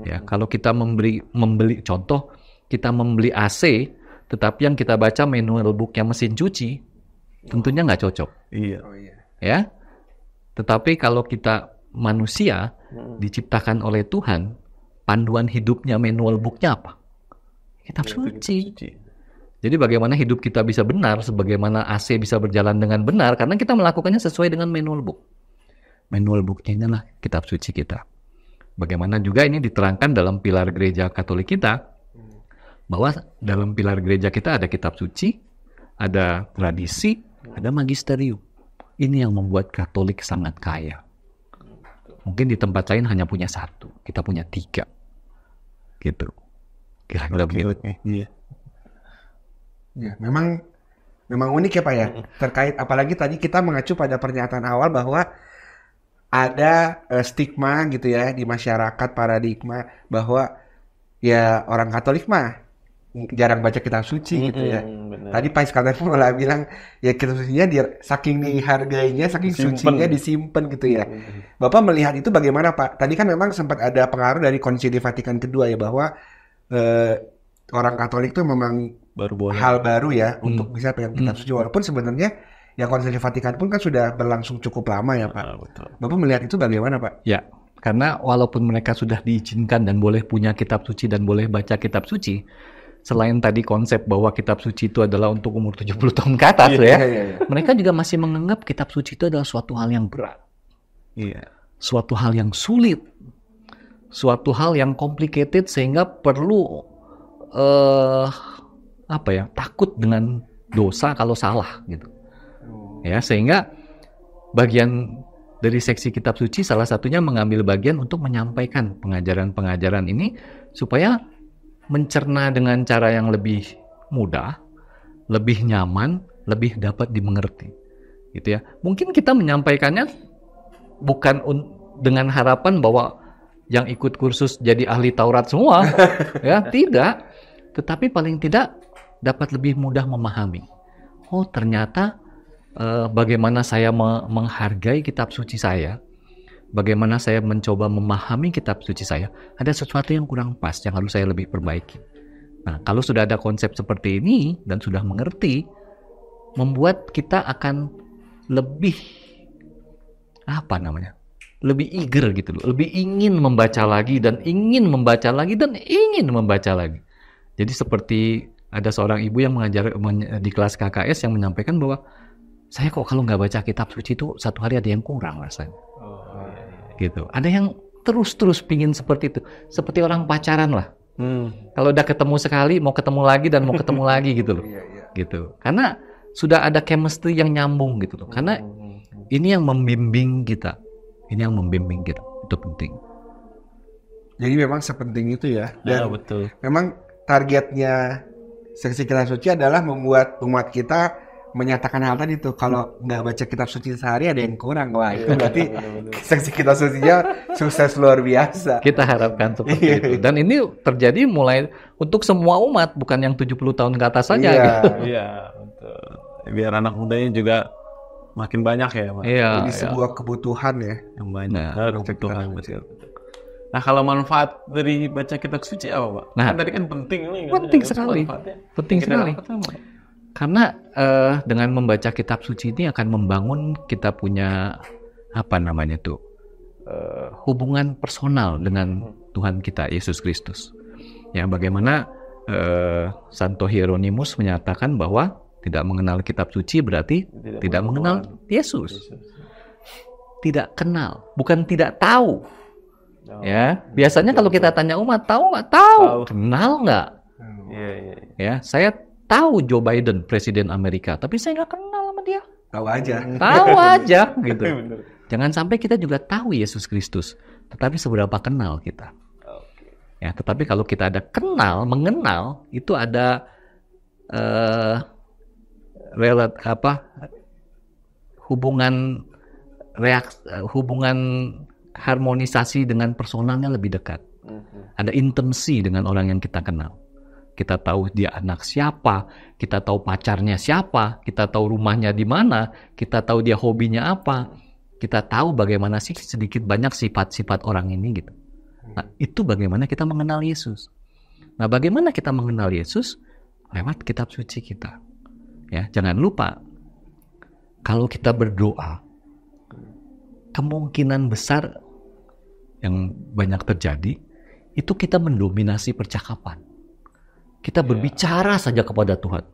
Ya, kalau kita membeli membeli contoh kita membeli AC, tetapi yang kita baca manual booknya mesin cuci, tentunya nggak cocok. Iya. Oh, iya. Ya. Tetapi kalau kita manusia hmm. diciptakan oleh Tuhan, panduan hidupnya manual booknya apa? Kitab suci. Jadi bagaimana hidup kita bisa benar, sebagaimana AC bisa berjalan dengan benar, karena kita melakukannya sesuai dengan manual book. Manual booknya inilah kitab suci kita. Bagaimana juga ini diterangkan dalam pilar gereja Katolik kita bahwa dalam pilar gereja kita ada kitab suci, ada tradisi, ada magisterium. Ini yang membuat Katolik sangat kaya. Mungkin di tempat lain hanya punya satu, kita punya tiga. Gitu. Kira-kira begitu. Iya. Ya, memang memang unik ya Pak ya. Terkait apalagi tadi kita mengacu pada pernyataan awal bahwa ada uh, stigma gitu ya di masyarakat paradigma bahwa ya orang Katolik mah jarang baca kitab suci mm-hmm, gitu ya. Hmm, bener. Tadi Pak Iskandar (laughs) malah bilang ya kitab sucinya di, saking dihargainya, saking suci nya disimpan gitu ya. Mm-hmm. Bapak melihat itu bagaimana Pak? Tadi kan memang sempat ada pengaruh dari Konsili Vatikan kedua ya bahwa eh, orang Katolik tuh memang baru hal baru ya mm. untuk bisa pegang kitab hmm. suci walaupun sebenarnya Ya konsili Vatikan pun kan sudah berlangsung cukup lama ya Pak. Betul. Bapak melihat itu bagaimana Pak? Ya, karena walaupun mereka sudah diizinkan dan boleh punya kitab suci dan boleh baca kitab suci, selain tadi konsep bahwa kitab suci itu adalah untuk umur 70 tahun ke atas iya, ya, ya, ya, ya. mereka juga masih menganggap kitab suci itu adalah suatu hal yang berat. Iya. Suatu hal yang sulit. Suatu hal yang complicated sehingga perlu eh uh, apa ya? takut dengan dosa kalau salah gitu ya sehingga bagian dari seksi kitab suci salah satunya mengambil bagian untuk menyampaikan pengajaran-pengajaran ini supaya mencerna dengan cara yang lebih mudah, lebih nyaman, lebih dapat dimengerti. Gitu ya. Mungkin kita menyampaikannya bukan dengan harapan bahwa yang ikut kursus jadi ahli Taurat semua, (laughs) ya, tidak. Tetapi paling tidak dapat lebih mudah memahami. Oh, ternyata uh, bagaimana saya me menghargai kitab suci saya, bagaimana saya mencoba memahami kitab suci saya, ada sesuatu yang kurang pas yang harus saya lebih perbaiki. Nah, kalau sudah ada konsep seperti ini dan sudah mengerti, membuat kita akan lebih apa namanya? lebih eager gitu loh, lebih ingin membaca lagi dan ingin membaca lagi dan ingin membaca lagi. Jadi seperti ada seorang ibu yang mengajar di kelas KKS yang menyampaikan bahwa saya kok kalau nggak baca kitab suci itu satu hari ada yang kurang rasanya. Oh, iya, iya, iya. Gitu. Ada yang terus-terus pingin seperti itu. Seperti orang pacaran lah. Hmm. Kalau udah ketemu sekali, mau ketemu lagi dan mau ketemu lagi (laughs) gitu loh. Iya, iya. Gitu. Karena sudah ada chemistry yang nyambung gitu loh. Karena hmm, hmm, hmm. ini yang membimbing kita. Ini yang membimbing kita. Itu penting. Jadi memang sepenting itu ya. Ah, dan ya, betul. Memang targetnya seksi kitab suci adalah membuat umat kita menyatakan hal tadi tuh kalau nggak baca kitab suci sehari ada yang kurang wah itu iya, berarti seksi kitab nya sukses luar biasa kita harapkan seperti iya. itu dan ini terjadi mulai untuk semua umat bukan yang 70 tahun ke atas saja iya gitu. iya betul biar anak mudanya juga makin banyak ya Pak. iya ini iya. sebuah iya. kebutuhan ya yang banyak nah, kebutuhan betul Nah kalau manfaat dari baca kitab suci apa Pak? Nah, kan tadi kan penting nih. Penting kan? sekali. Penting sekali. Karena uh, dengan membaca kitab suci ini akan membangun kita punya apa namanya tuh uh, hubungan personal dengan Tuhan kita Yesus Kristus. Ya bagaimana uh, Santo Hieronymus menyatakan bahwa tidak mengenal kitab suci berarti tidak, tidak mengenal Yesus. Yesus. Ya. Tidak kenal, bukan tidak tahu. No. Oh. Ya, biasanya kalau kita tanya umat tahu nggak tahu, tahu. kenal nggak? Yeah, yeah, yeah. Ya, saya tahu Joe Biden presiden Amerika, tapi saya nggak kenal sama dia. Tahu aja. Tahu (laughs) aja gitu. Jangan sampai kita juga tahu Yesus Kristus, tetapi seberapa kenal kita. Ya, tetapi kalau kita ada kenal, mengenal itu ada uh, relat apa hubungan reaks hubungan harmonisasi dengan personalnya lebih dekat. Mhm. Ada intensi dengan orang yang kita kenal kita tahu dia anak siapa, kita tahu pacarnya siapa, kita tahu rumahnya di mana, kita tahu dia hobinya apa, kita tahu bagaimana sih sedikit banyak sifat-sifat orang ini gitu. Nah, itu bagaimana kita mengenal Yesus. Nah, bagaimana kita mengenal Yesus? Lewat kitab suci kita. Ya, jangan lupa kalau kita berdoa kemungkinan besar yang banyak terjadi itu kita mendominasi percakapan kita iya. berbicara saja kepada Tuhan.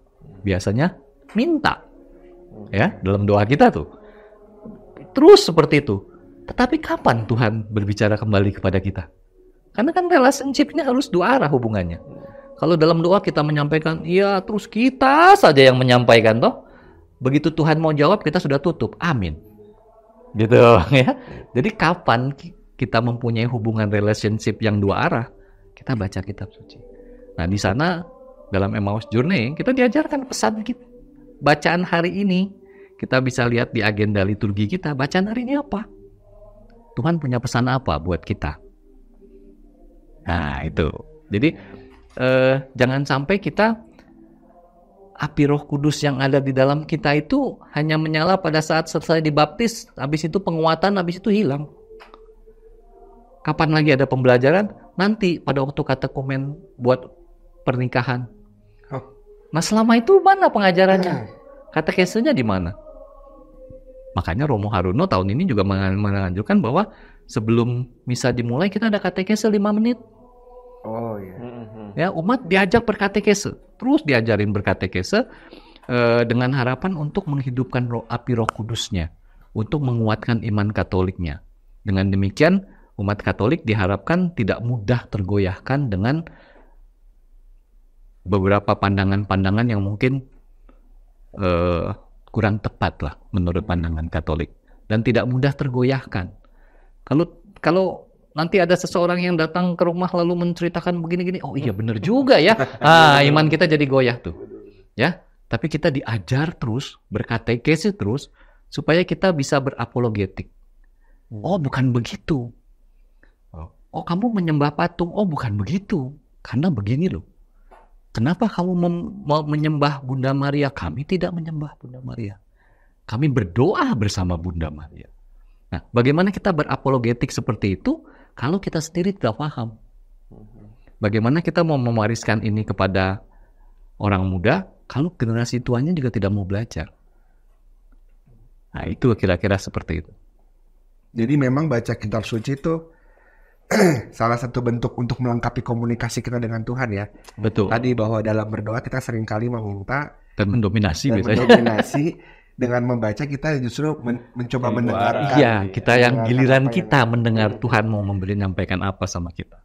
Biasanya minta. Ya, dalam doa kita tuh. Terus seperti itu. Tetapi kapan Tuhan berbicara kembali kepada kita? Karena kan relationship-nya harus dua arah hubungannya. Kalau dalam doa kita menyampaikan, iya terus kita saja yang menyampaikan toh. Begitu Tuhan mau jawab, kita sudah tutup. Amin. Gitu (laughs) ya. Jadi kapan kita mempunyai hubungan relationship yang dua arah? Kita baca kitab suci. Nah, di sana dalam Emmaus Journey kita diajarkan pesan kita. Bacaan hari ini kita bisa lihat di agenda liturgi kita, bacaan hari ini apa? Tuhan punya pesan apa buat kita? Nah, itu. Jadi eh, jangan sampai kita api Roh Kudus yang ada di dalam kita itu hanya menyala pada saat selesai dibaptis, habis itu penguatan, habis itu hilang. Kapan lagi ada pembelajaran? Nanti pada waktu kata komen buat pernikahan. Oh. Nah selama itu mana pengajarannya? Hmm. Kata kesenya di mana? Makanya Romo Haruno tahun ini juga menganjurkan bahwa sebelum misa dimulai kita ada katekese 5 menit. Oh iya. Mm-hmm. Ya, umat diajak berkatekese, terus diajarin berkatekese eh, dengan harapan untuk menghidupkan roh, api Roh Kudusnya, untuk menguatkan iman Katoliknya. Dengan demikian, umat Katolik diharapkan tidak mudah tergoyahkan dengan beberapa pandangan-pandangan yang mungkin uh, kurang tepat lah menurut pandangan Katolik dan tidak mudah tergoyahkan. Kalau kalau nanti ada seseorang yang datang ke rumah lalu menceritakan begini-gini, oh iya benar juga ya, ah iman kita jadi goyah tuh, ya. Tapi kita diajar terus berkatekesi terus supaya kita bisa berapologetik. Oh bukan begitu. Oh kamu menyembah patung, oh bukan begitu, karena begini loh Kenapa kamu mau menyembah Bunda Maria? Kami tidak menyembah Bunda Maria. Kami berdoa bersama Bunda Maria. Nah, bagaimana kita berapologetik seperti itu kalau kita sendiri tidak paham? Bagaimana kita mau mewariskan ini kepada orang muda kalau generasi tuanya juga tidak mau belajar? Nah, itu kira-kira seperti itu. Jadi memang baca kitab suci itu (clears throat) salah satu bentuk untuk melengkapi komunikasi kita dengan Tuhan ya. Betul. Tadi bahwa dalam berdoa kita seringkali meminta dan mendominasi dan biasanya. Mendominasi dengan membaca kita justru men mencoba mendengarkan. Iya, kita yang giliran kita yang... mendengar Tuhan mau memberi nyampaikan apa sama kita.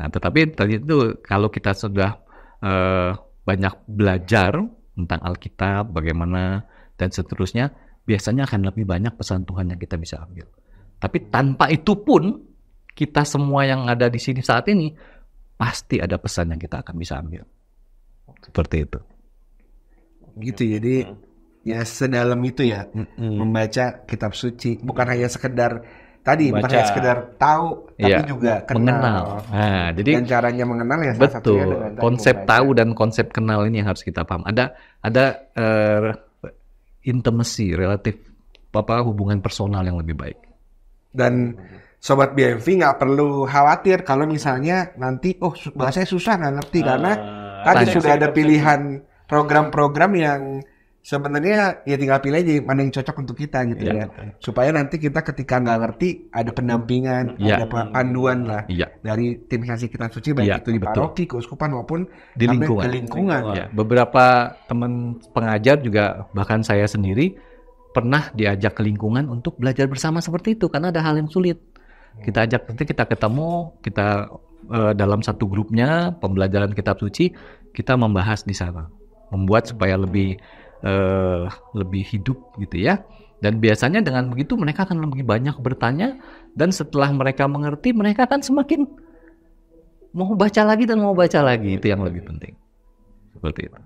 Nah, tetapi tadi itu kalau kita sudah uh, banyak belajar tentang Alkitab, bagaimana dan seterusnya, biasanya akan lebih banyak pesan Tuhan yang kita bisa ambil. Tapi tanpa itu pun kita semua yang ada di sini saat ini, pasti ada pesan yang kita akan bisa ambil. Seperti itu. Gitu, jadi ya sedalam itu ya mm-hmm. membaca kitab suci, bukan hanya sekedar tadi membaca, bukan hanya sekedar tahu tapi ya, juga kenal. mengenal. Nah, jadi dan caranya mengenal ya salah Satunya konsep membaca. tahu dan konsep kenal ini yang harus kita paham. Ada ada uh, intimacy relatif apa hubungan personal yang lebih baik. Dan sobat BMV nggak perlu khawatir kalau misalnya nanti oh bahasa susah nggak ngerti uh, karena tadi sudah ada pilihan program-program yang sebenarnya ya tinggal pilih aja mana yang cocok untuk kita gitu ya, ya. supaya nanti kita ketika nggak ngerti ada pendampingan yeah. ada iya. panduan lah yeah. dari tim kasih kita suci baik yeah. itu di paroki keuskupan maupun di lingkungan, lingkungan. Ya. beberapa teman pengajar juga bahkan saya sendiri pernah diajak ke lingkungan untuk belajar bersama seperti itu karena ada hal yang sulit kita ajak nanti kita ketemu, kita uh, dalam satu grupnya pembelajaran kitab suci, kita membahas di sana, membuat supaya lebih uh, lebih hidup gitu ya. Dan biasanya dengan begitu mereka akan lebih banyak bertanya dan setelah mereka mengerti mereka akan semakin mau baca lagi dan mau baca lagi itu yang lebih penting. Seperti itu.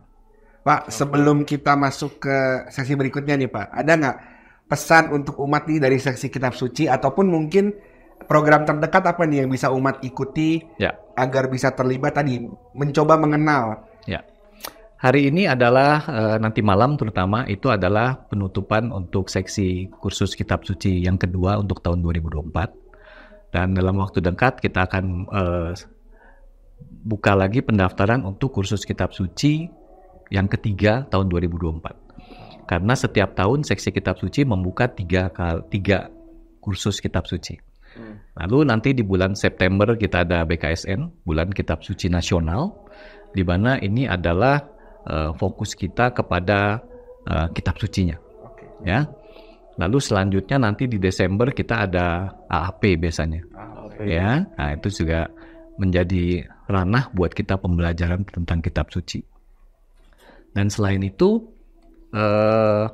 Pak, sebelum kita masuk ke sesi berikutnya nih Pak, ada nggak pesan untuk umat nih dari seksi kitab suci ataupun mungkin program terdekat apa nih yang bisa umat ikuti ya. agar bisa terlibat tadi mencoba mengenal. Ya. Hari ini adalah uh, nanti malam terutama itu adalah penutupan untuk seksi kursus kitab suci yang kedua untuk tahun 2024 dan dalam waktu dekat kita akan uh, buka lagi pendaftaran untuk kursus kitab suci yang ketiga tahun 2024 karena setiap tahun seksi kitab suci membuka tiga, tiga kursus kitab suci Lalu nanti di bulan September kita ada BKSN, bulan Kitab Suci Nasional, di mana ini adalah uh, fokus kita kepada uh, kitab sucinya. Okay. Ya. Lalu selanjutnya nanti di Desember kita ada AAP biasanya. Ah, okay. Ya. Nah, itu juga menjadi ranah buat kita pembelajaran tentang kitab suci. Dan selain itu eh,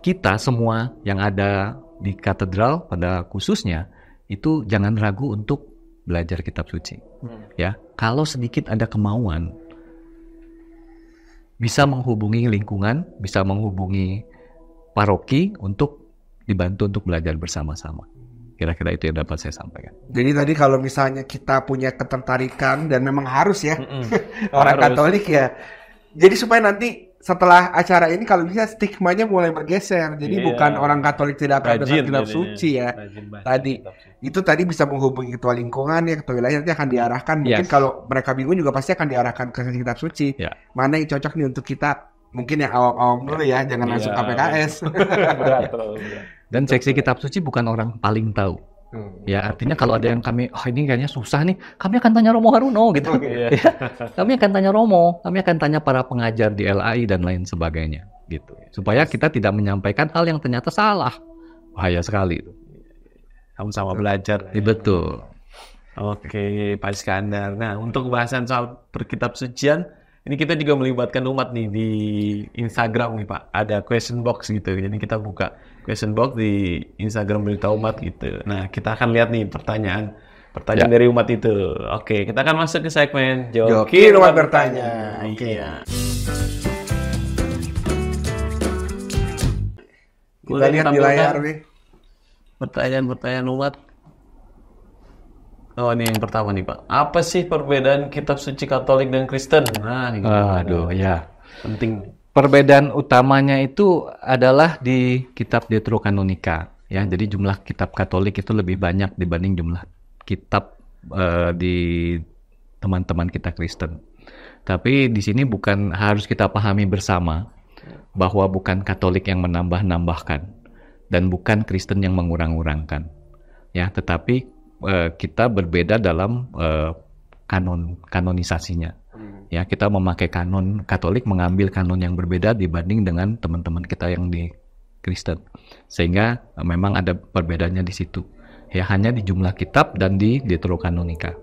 kita semua yang ada di katedral pada khususnya itu jangan ragu untuk belajar kitab suci. Hmm. Ya, kalau sedikit ada kemauan bisa menghubungi lingkungan, bisa menghubungi paroki untuk dibantu untuk belajar bersama-sama. Kira-kira itu yang dapat saya sampaikan. Jadi tadi kalau misalnya kita punya ketertarikan dan memang harus ya mm -mm. (laughs) orang harus. Katolik ya. Jadi supaya nanti setelah acara ini kalau bisa stigmanya mulai bergeser. Jadi yeah. bukan orang Katolik tidak akan dengan kitab suci ya. tadi itu tadi bisa menghubungi ketua lingkungan ya, ketua wilayah nanti akan hmm. diarahkan. Mungkin yes. kalau mereka bingung juga pasti akan diarahkan ke kitab suci. Yeah. Mana yang cocok nih untuk kita? Mungkin yang awam-awam dulu ya, jangan yeah. langsung KPKS. (laughs) Dan seksi kitab suci bukan orang paling tahu. Hmm. Ya artinya kalau ada yang kami, oh ini kayaknya susah nih, kami akan tanya Romo Haruno gitu. Okay. Oh, iya. (laughs) ya. Kami akan tanya Romo, kami akan tanya para pengajar di LAI dan lain sebagainya gitu. Supaya kita tidak menyampaikan hal yang ternyata salah. Bahaya sekali Kamu Sama-sama belajar. Ya, betul. Oke, Pak Iskandar. Nah, untuk bahasan soal perkitab sucian, ini kita juga melibatkan umat nih di Instagram nih Pak. Ada question box gitu, jadi kita buka question box di Instagram berita umat gitu. Nah, kita akan lihat nih pertanyaan pertanyaan ya. dari umat itu. Oke, kita akan masuk ke segmen Joki Umat Bertanya. Oke. Iya. Ya. Kita lihat di layar nih. Pertanyaan-pertanyaan umat. Oh, ini yang pertama nih, Pak. Apa sih perbedaan kitab suci Katolik dan Kristen? Nah, ini. Aduh, ya. Penting perbedaan utamanya itu adalah di kitab Deuterokanonika ya. Jadi jumlah kitab Katolik itu lebih banyak dibanding jumlah kitab uh, di teman-teman kita Kristen. Tapi di sini bukan harus kita pahami bersama bahwa bukan Katolik yang menambah-nambahkan dan bukan Kristen yang mengurang-urangkan. Ya, tetapi uh, kita berbeda dalam uh, kanon kanonisasinya. Hmm. ya kita memakai kanon Katolik mengambil kanon yang berbeda dibanding dengan teman-teman kita yang di Kristen sehingga eh, memang ada perbedaannya di situ ya hanya di jumlah kitab dan di Deuterokanonika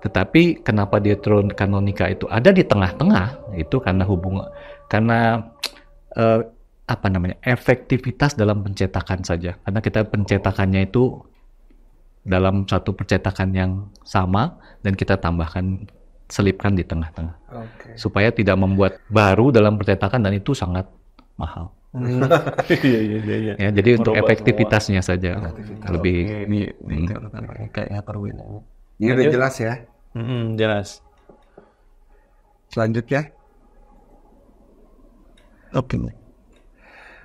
tetapi kenapa Deuterokanonika itu ada di tengah-tengah itu karena hubungan karena eh, apa namanya efektivitas dalam pencetakan saja karena kita pencetakannya itu dalam satu percetakan yang sama dan kita tambahkan selipkan di tengah-tengah okay. supaya tidak membuat baru dalam percetakan dan itu sangat mahal. Hmm. (laughs) Iya, iya, iya, ya, jadi untuk efektivitasnya semua. saja Efektivitas. lebih. Ini, ini hmm. Ini jelas ya. Mm, jelas. Selanjutnya. Oke. Okay.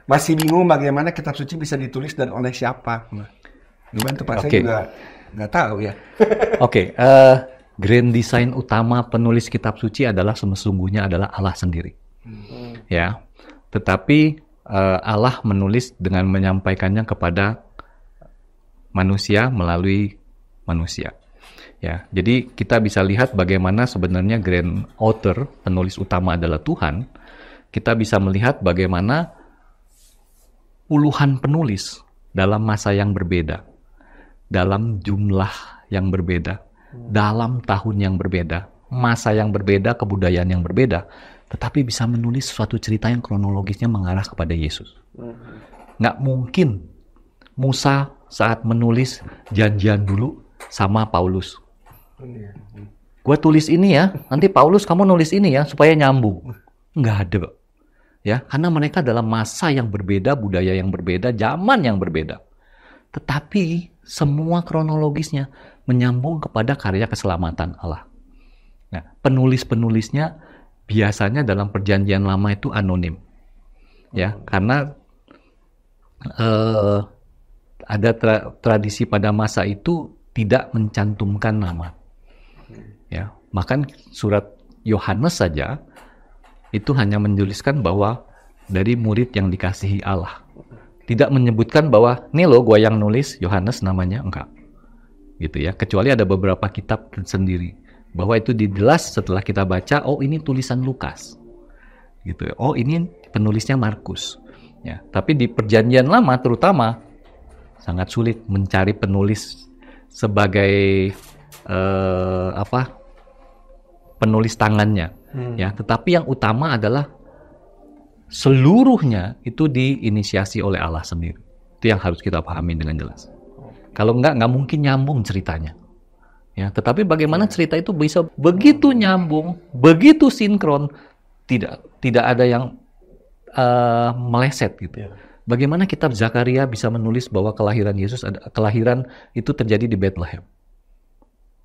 Masih bingung bagaimana kitab suci bisa ditulis dan oleh siapa? Gimana tuh Pak? Okay. Saya juga nggak tahu ya. Oke. okay, uh, eh, grand design utama penulis kitab suci adalah sesungguhnya adalah Allah sendiri. Hmm. Ya. Tetapi uh, Allah menulis dengan menyampaikannya kepada manusia melalui manusia. Ya, jadi kita bisa lihat bagaimana sebenarnya grand author, penulis utama adalah Tuhan. Kita bisa melihat bagaimana puluhan penulis dalam masa yang berbeda, dalam jumlah yang berbeda, dalam tahun yang berbeda, masa yang berbeda, kebudayaan yang berbeda, tetapi bisa menulis suatu cerita yang kronologisnya mengarah kepada Yesus. Mm-hmm. Nggak mungkin Musa saat menulis janjian dulu sama Paulus. Iya. Gue tulis ini ya, nanti Paulus kamu nulis ini ya supaya nyambung. Nggak ada ya karena mereka dalam masa yang berbeda budaya yang berbeda zaman yang berbeda tetapi semua kronologisnya menyambung kepada karya keselamatan Allah. Nah, penulis-penulisnya biasanya dalam perjanjian lama itu anonim. Ya, oh. karena eh, ada tra tradisi pada masa itu tidak mencantumkan nama. Ya, bahkan surat Yohanes saja itu hanya menuliskan bahwa dari murid yang dikasihi Allah. Tidak menyebutkan bahwa nih lo gua yang nulis Yohanes namanya enggak gitu ya. Kecuali ada beberapa kitab sendiri bahwa itu dijelas setelah kita baca, oh ini tulisan Lukas, gitu. Oh ini penulisnya Markus. Ya, tapi di Perjanjian Lama terutama sangat sulit mencari penulis sebagai eh, apa penulis tangannya. Hmm. Ya, tetapi yang utama adalah seluruhnya itu diinisiasi oleh Allah sendiri. Itu yang harus kita pahami dengan jelas. Kalau enggak, enggak mungkin nyambung ceritanya. Ya, tetapi bagaimana iya. cerita itu bisa begitu nyambung, begitu sinkron, tidak tidak ada yang uh, meleset gitu. Iya. Bagaimana kitab Zakaria bisa menulis bahwa kelahiran Yesus ada, kelahiran itu terjadi di Bethlehem?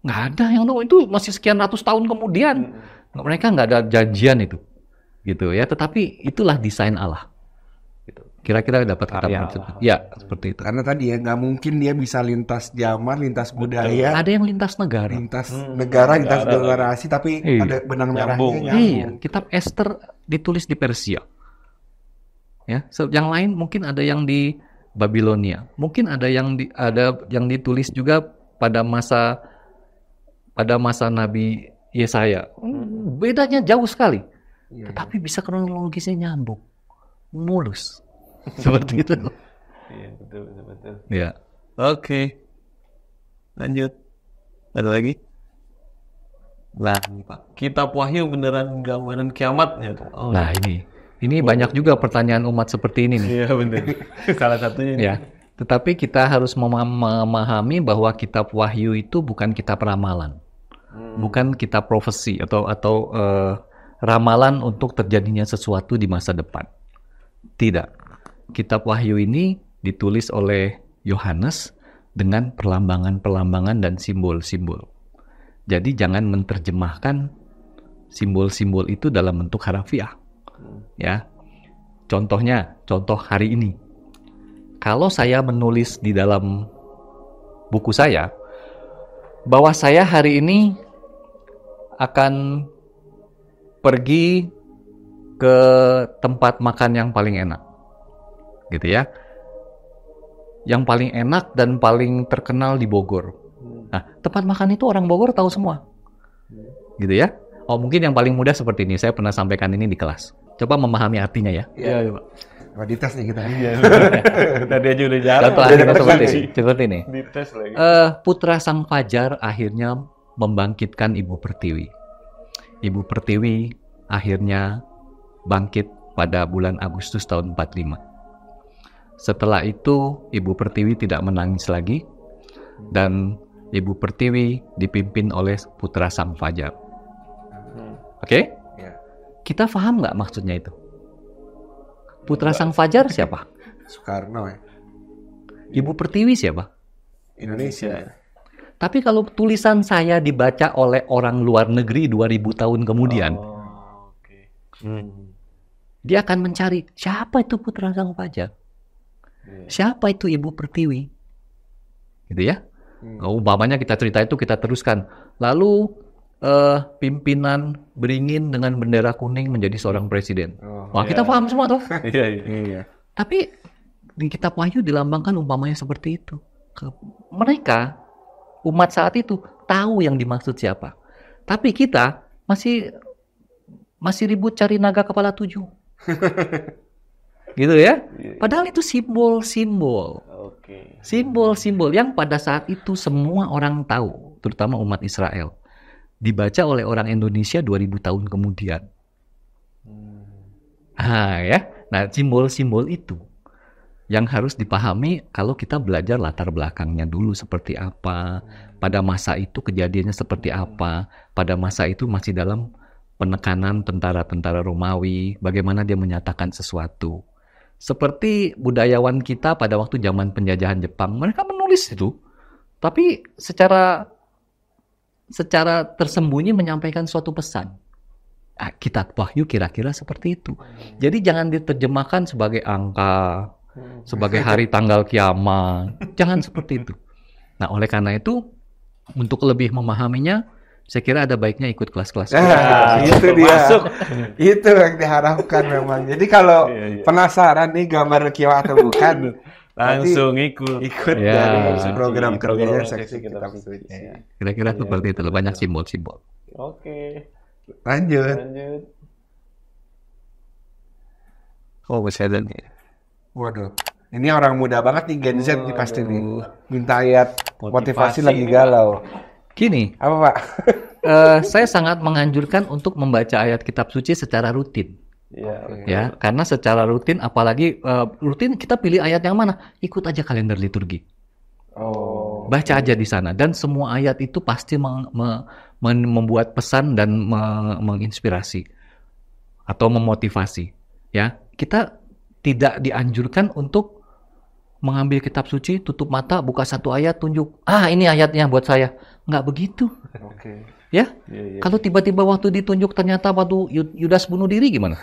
Nggak ada yang tahu itu masih sekian ratus tahun kemudian. Iya. Mereka nggak ada janjian itu, gitu ya. Tetapi itulah desain Allah kira-kira dapat kita percepat. Ya, seperti itu. Karena tadi ya nggak mungkin dia bisa lintas zaman, lintas budaya. Ada yang lintas negara. Lintas hmm, negara, lintas negara. generasi, tapi iya. ada benang merahnya. Nyambung. Iya, kitab Esther ditulis di Persia. Ya, yang lain mungkin ada yang di Babilonia, mungkin ada yang di, ada yang ditulis juga pada masa pada masa Nabi Yesaya. Hmm, bedanya jauh sekali, iya, tetapi bisa kronologisnya nyambung, mulus (laughs) seperti itu. Iya betul betul. betul. Ya. Oke. Okay. Lanjut. Ada lagi? Nah, Pak. Kitab Wahyu beneran gambaran kiamat ya, oh. Nah, ini. Ini oh. banyak juga pertanyaan umat seperti ini nih. Iya, benar. (laughs) Salah satunya. Ya. Tetapi kita harus memahami bahwa kitab Wahyu itu bukan kitab ramalan. Hmm. Bukan kitab profesi atau atau uh, ramalan untuk terjadinya sesuatu di masa depan. Tidak kitab Wahyu ini ditulis oleh Yohanes dengan perlambangan-perlambangan dan simbol-simbol. Jadi jangan menerjemahkan simbol-simbol itu dalam bentuk harafiah. Ya. Contohnya, contoh hari ini. Kalau saya menulis di dalam buku saya bahwa saya hari ini akan pergi ke tempat makan yang paling enak gitu ya yang paling enak dan paling terkenal di Bogor. Hmm. Nah, tempat makan itu orang Bogor tahu semua. Hmm. Gitu ya. Oh, mungkin yang paling mudah seperti ini. Saya pernah sampaikan ini di kelas. Coba memahami artinya ya. Iya, iya Pak. Ya, dites nih kita. Iya. (laughs) Tadi aja udah jalan. Contoh kita seperti ini. Seperti ini. Dites lagi. Uh, putra Sang Fajar akhirnya membangkitkan Ibu Pertiwi. Ibu Pertiwi akhirnya bangkit pada bulan Agustus tahun 45 setelah itu, Ibu Pertiwi tidak menangis lagi dan Ibu Pertiwi dipimpin oleh putra Sang Fajar. Hmm. Oke? Okay? Ya. Kita paham nggak maksudnya itu? Putra Sang Fajar siapa? Soekarno ya. Ibu Pertiwi siapa? Indonesia. Tapi kalau tulisan saya dibaca oleh orang luar negeri 2000 tahun kemudian, oh, okay. hmm. dia akan mencari siapa itu putra Sang Fajar. Iya. Siapa itu Ibu Pertiwi? Gitu ya. Hmm. Oh, umpamanya kita cerita itu kita teruskan. Lalu uh, pimpinan beringin dengan bendera kuning menjadi seorang presiden. Oh, Wah, yeah. kita iya. paham semua tuh. (laughs) Iya, iya, iya. Tapi di kitab Wahyu dilambangkan umpamanya seperti itu. Ke mereka umat saat itu tahu yang dimaksud siapa. Tapi kita masih masih ribut cari naga kepala tujuh. (laughs) gitu ya. Iya, iya. Padahal itu simbol-simbol. Simbol-simbol yang pada saat itu semua orang tahu, terutama umat Israel. Dibaca oleh orang Indonesia 2000 tahun kemudian. ah ya. Nah, simbol-simbol itu yang harus dipahami kalau kita belajar latar belakangnya dulu seperti apa, hmm. pada masa itu kejadiannya seperti hmm. apa, pada masa itu masih dalam penekanan tentara-tentara Romawi, bagaimana dia menyatakan sesuatu seperti budayawan kita pada waktu zaman penjajahan Jepang, mereka menulis itu, tapi secara secara tersembunyi menyampaikan suatu pesan. Nah, kitab Wahyu kira-kira seperti itu. Hmm. Jadi jangan diterjemahkan sebagai angka, hmm. sebagai (laughs) hari tanggal kiamat. Jangan seperti itu. Nah, oleh karena itu untuk lebih memahaminya saya kira ada baiknya ikut kelas-kelas. Ah, ya, itu dia. Masuk. itu yang diharapkan memang. Jadi kalau ya, ya. penasaran nih gambar kiwa atau bukan, (laughs) langsung ikut ikut ya. dari program kerja seksi kita iya. Iya. Kira-kira iya. seperti itu. Banyak simbol-simbol. Oke. Lanjut. Lanjut. Oh, masih ada nih. Waduh. Ini orang muda banget nih Gen Z oh, pasti nih. Minta ayat motivasi, motivasi lagi galau. kini Apa, Pak? Eh, saya sangat menganjurkan untuk membaca ayat kitab suci secara rutin. Iya, ya, okay. karena secara rutin, apalagi uh, rutin kita pilih ayat yang mana, ikut aja kalender liturgi. Oh. Baca aja di sana dan semua ayat itu pasti meng, me, men, membuat pesan dan me, menginspirasi atau memotivasi. Ya, kita tidak dianjurkan untuk mengambil kitab suci, tutup mata, buka satu ayat, tunjuk, ah ini ayatnya buat saya. Nggak begitu. Okay. Ya? Yeah, yeah. Kalau iya. tiba-tiba waktu ditunjuk ternyata waktu Yudas bunuh diri gimana?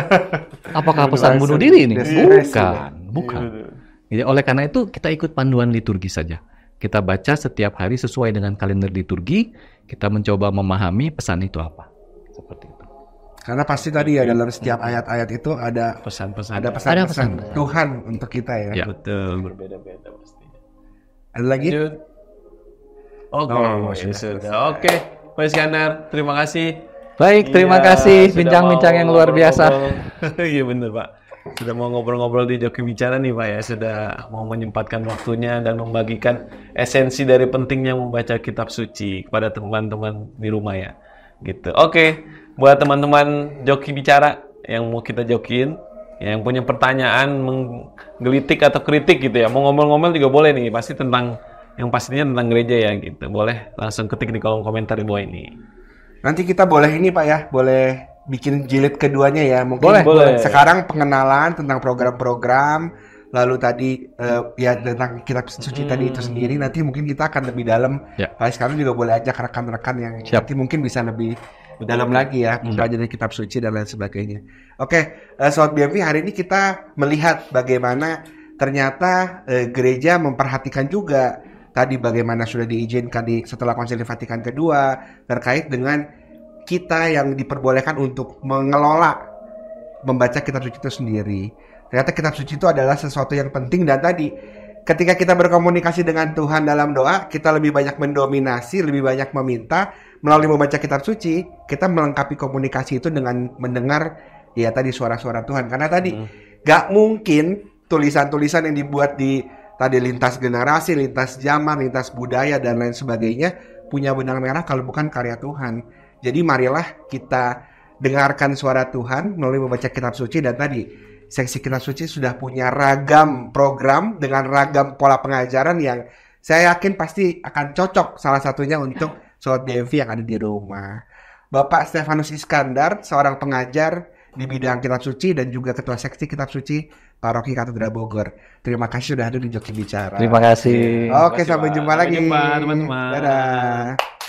(laughs) Apakah pesan bunuh diri ini? Bukan, bukan. Iya. Jadi oleh karena itu kita ikut panduan liturgi saja. Kita baca setiap hari sesuai dengan kalender liturgi, kita mencoba memahami pesan itu apa. Seperti itu. Karena pasti tadi ya dalam setiap ayat-ayat itu ada pesan-pesan ada pesan-pesan Tuhan untuk kita ya. ya. Betul. Berbeda-beda pastinya. Ada lagi? Oh, oh, ya Oke, okay. oh, Okay. Pak Iskandar, terima kasih. Baik, terima ya, kasih bincang-bincang yang luar biasa. (laughs) Iya bener Pak. Sudah mau ngobrol-ngobrol di Joki Bicara nih Pak ya, sudah mau menyempatkan waktunya dan membagikan esensi dari pentingnya membaca kitab suci kepada teman-teman di rumah ya. Gitu. Oke, buat teman-teman Joki Bicara yang mau kita jokin, yang punya pertanyaan menggelitik atau kritik gitu ya, mau ngomel-ngomel juga boleh nih, pasti tentang yang pastinya tentang gereja ya gitu. Boleh langsung ketik di kolom komentar di bawah ini. Nanti kita boleh ini Pak ya, boleh bikin jilid keduanya ya. Mungkin boleh, boleh. sekarang pengenalan tentang program-program, lalu tadi uh, ya tentang kitab suci hmm. tadi itu sendiri hmm. nanti mungkin kita akan lebih dalam. Ya. Nah, sekarang juga boleh ajak rekan-rekan yang Siap. nanti mungkin bisa lebih dalam lagi ya hmm. mempelajari dari kitab suci dan lain sebagainya. Oke, okay, uh, eh, sobat BMP hari ini kita melihat bagaimana ternyata uh, gereja memperhatikan juga tadi bagaimana sudah diizinkan di setelah Konsili Vatikan kedua terkait dengan kita yang diperbolehkan untuk mengelola membaca kitab suci itu sendiri. Ternyata kitab suci itu adalah sesuatu yang penting dan tadi ketika kita berkomunikasi dengan Tuhan dalam doa, kita lebih banyak mendominasi, lebih banyak meminta melalui membaca kitab suci, kita melengkapi komunikasi itu dengan mendengar ya tadi suara-suara Tuhan. Karena tadi hmm. gak mungkin tulisan-tulisan yang dibuat di tadi lintas generasi, lintas zaman, lintas budaya dan lain sebagainya punya benang merah kalau bukan karya Tuhan. Jadi marilah kita dengarkan suara Tuhan melalui membaca kitab suci dan tadi seksi kitab suci sudah punya ragam program dengan ragam pola pengajaran yang saya yakin pasti akan cocok salah satunya untuk sobat BMV yang ada di rumah. Bapak Stefanus Iskandar, seorang pengajar di bidang kitab suci dan juga ketua seksi kitab suci Paroki Katedral Bogor. Terima kasih sudah hadir di Jogja Bicara. Terima kasih. Oke, Terima kasih, sampai jumpa lagi. Sampai jumpa, teman-teman. Dadah.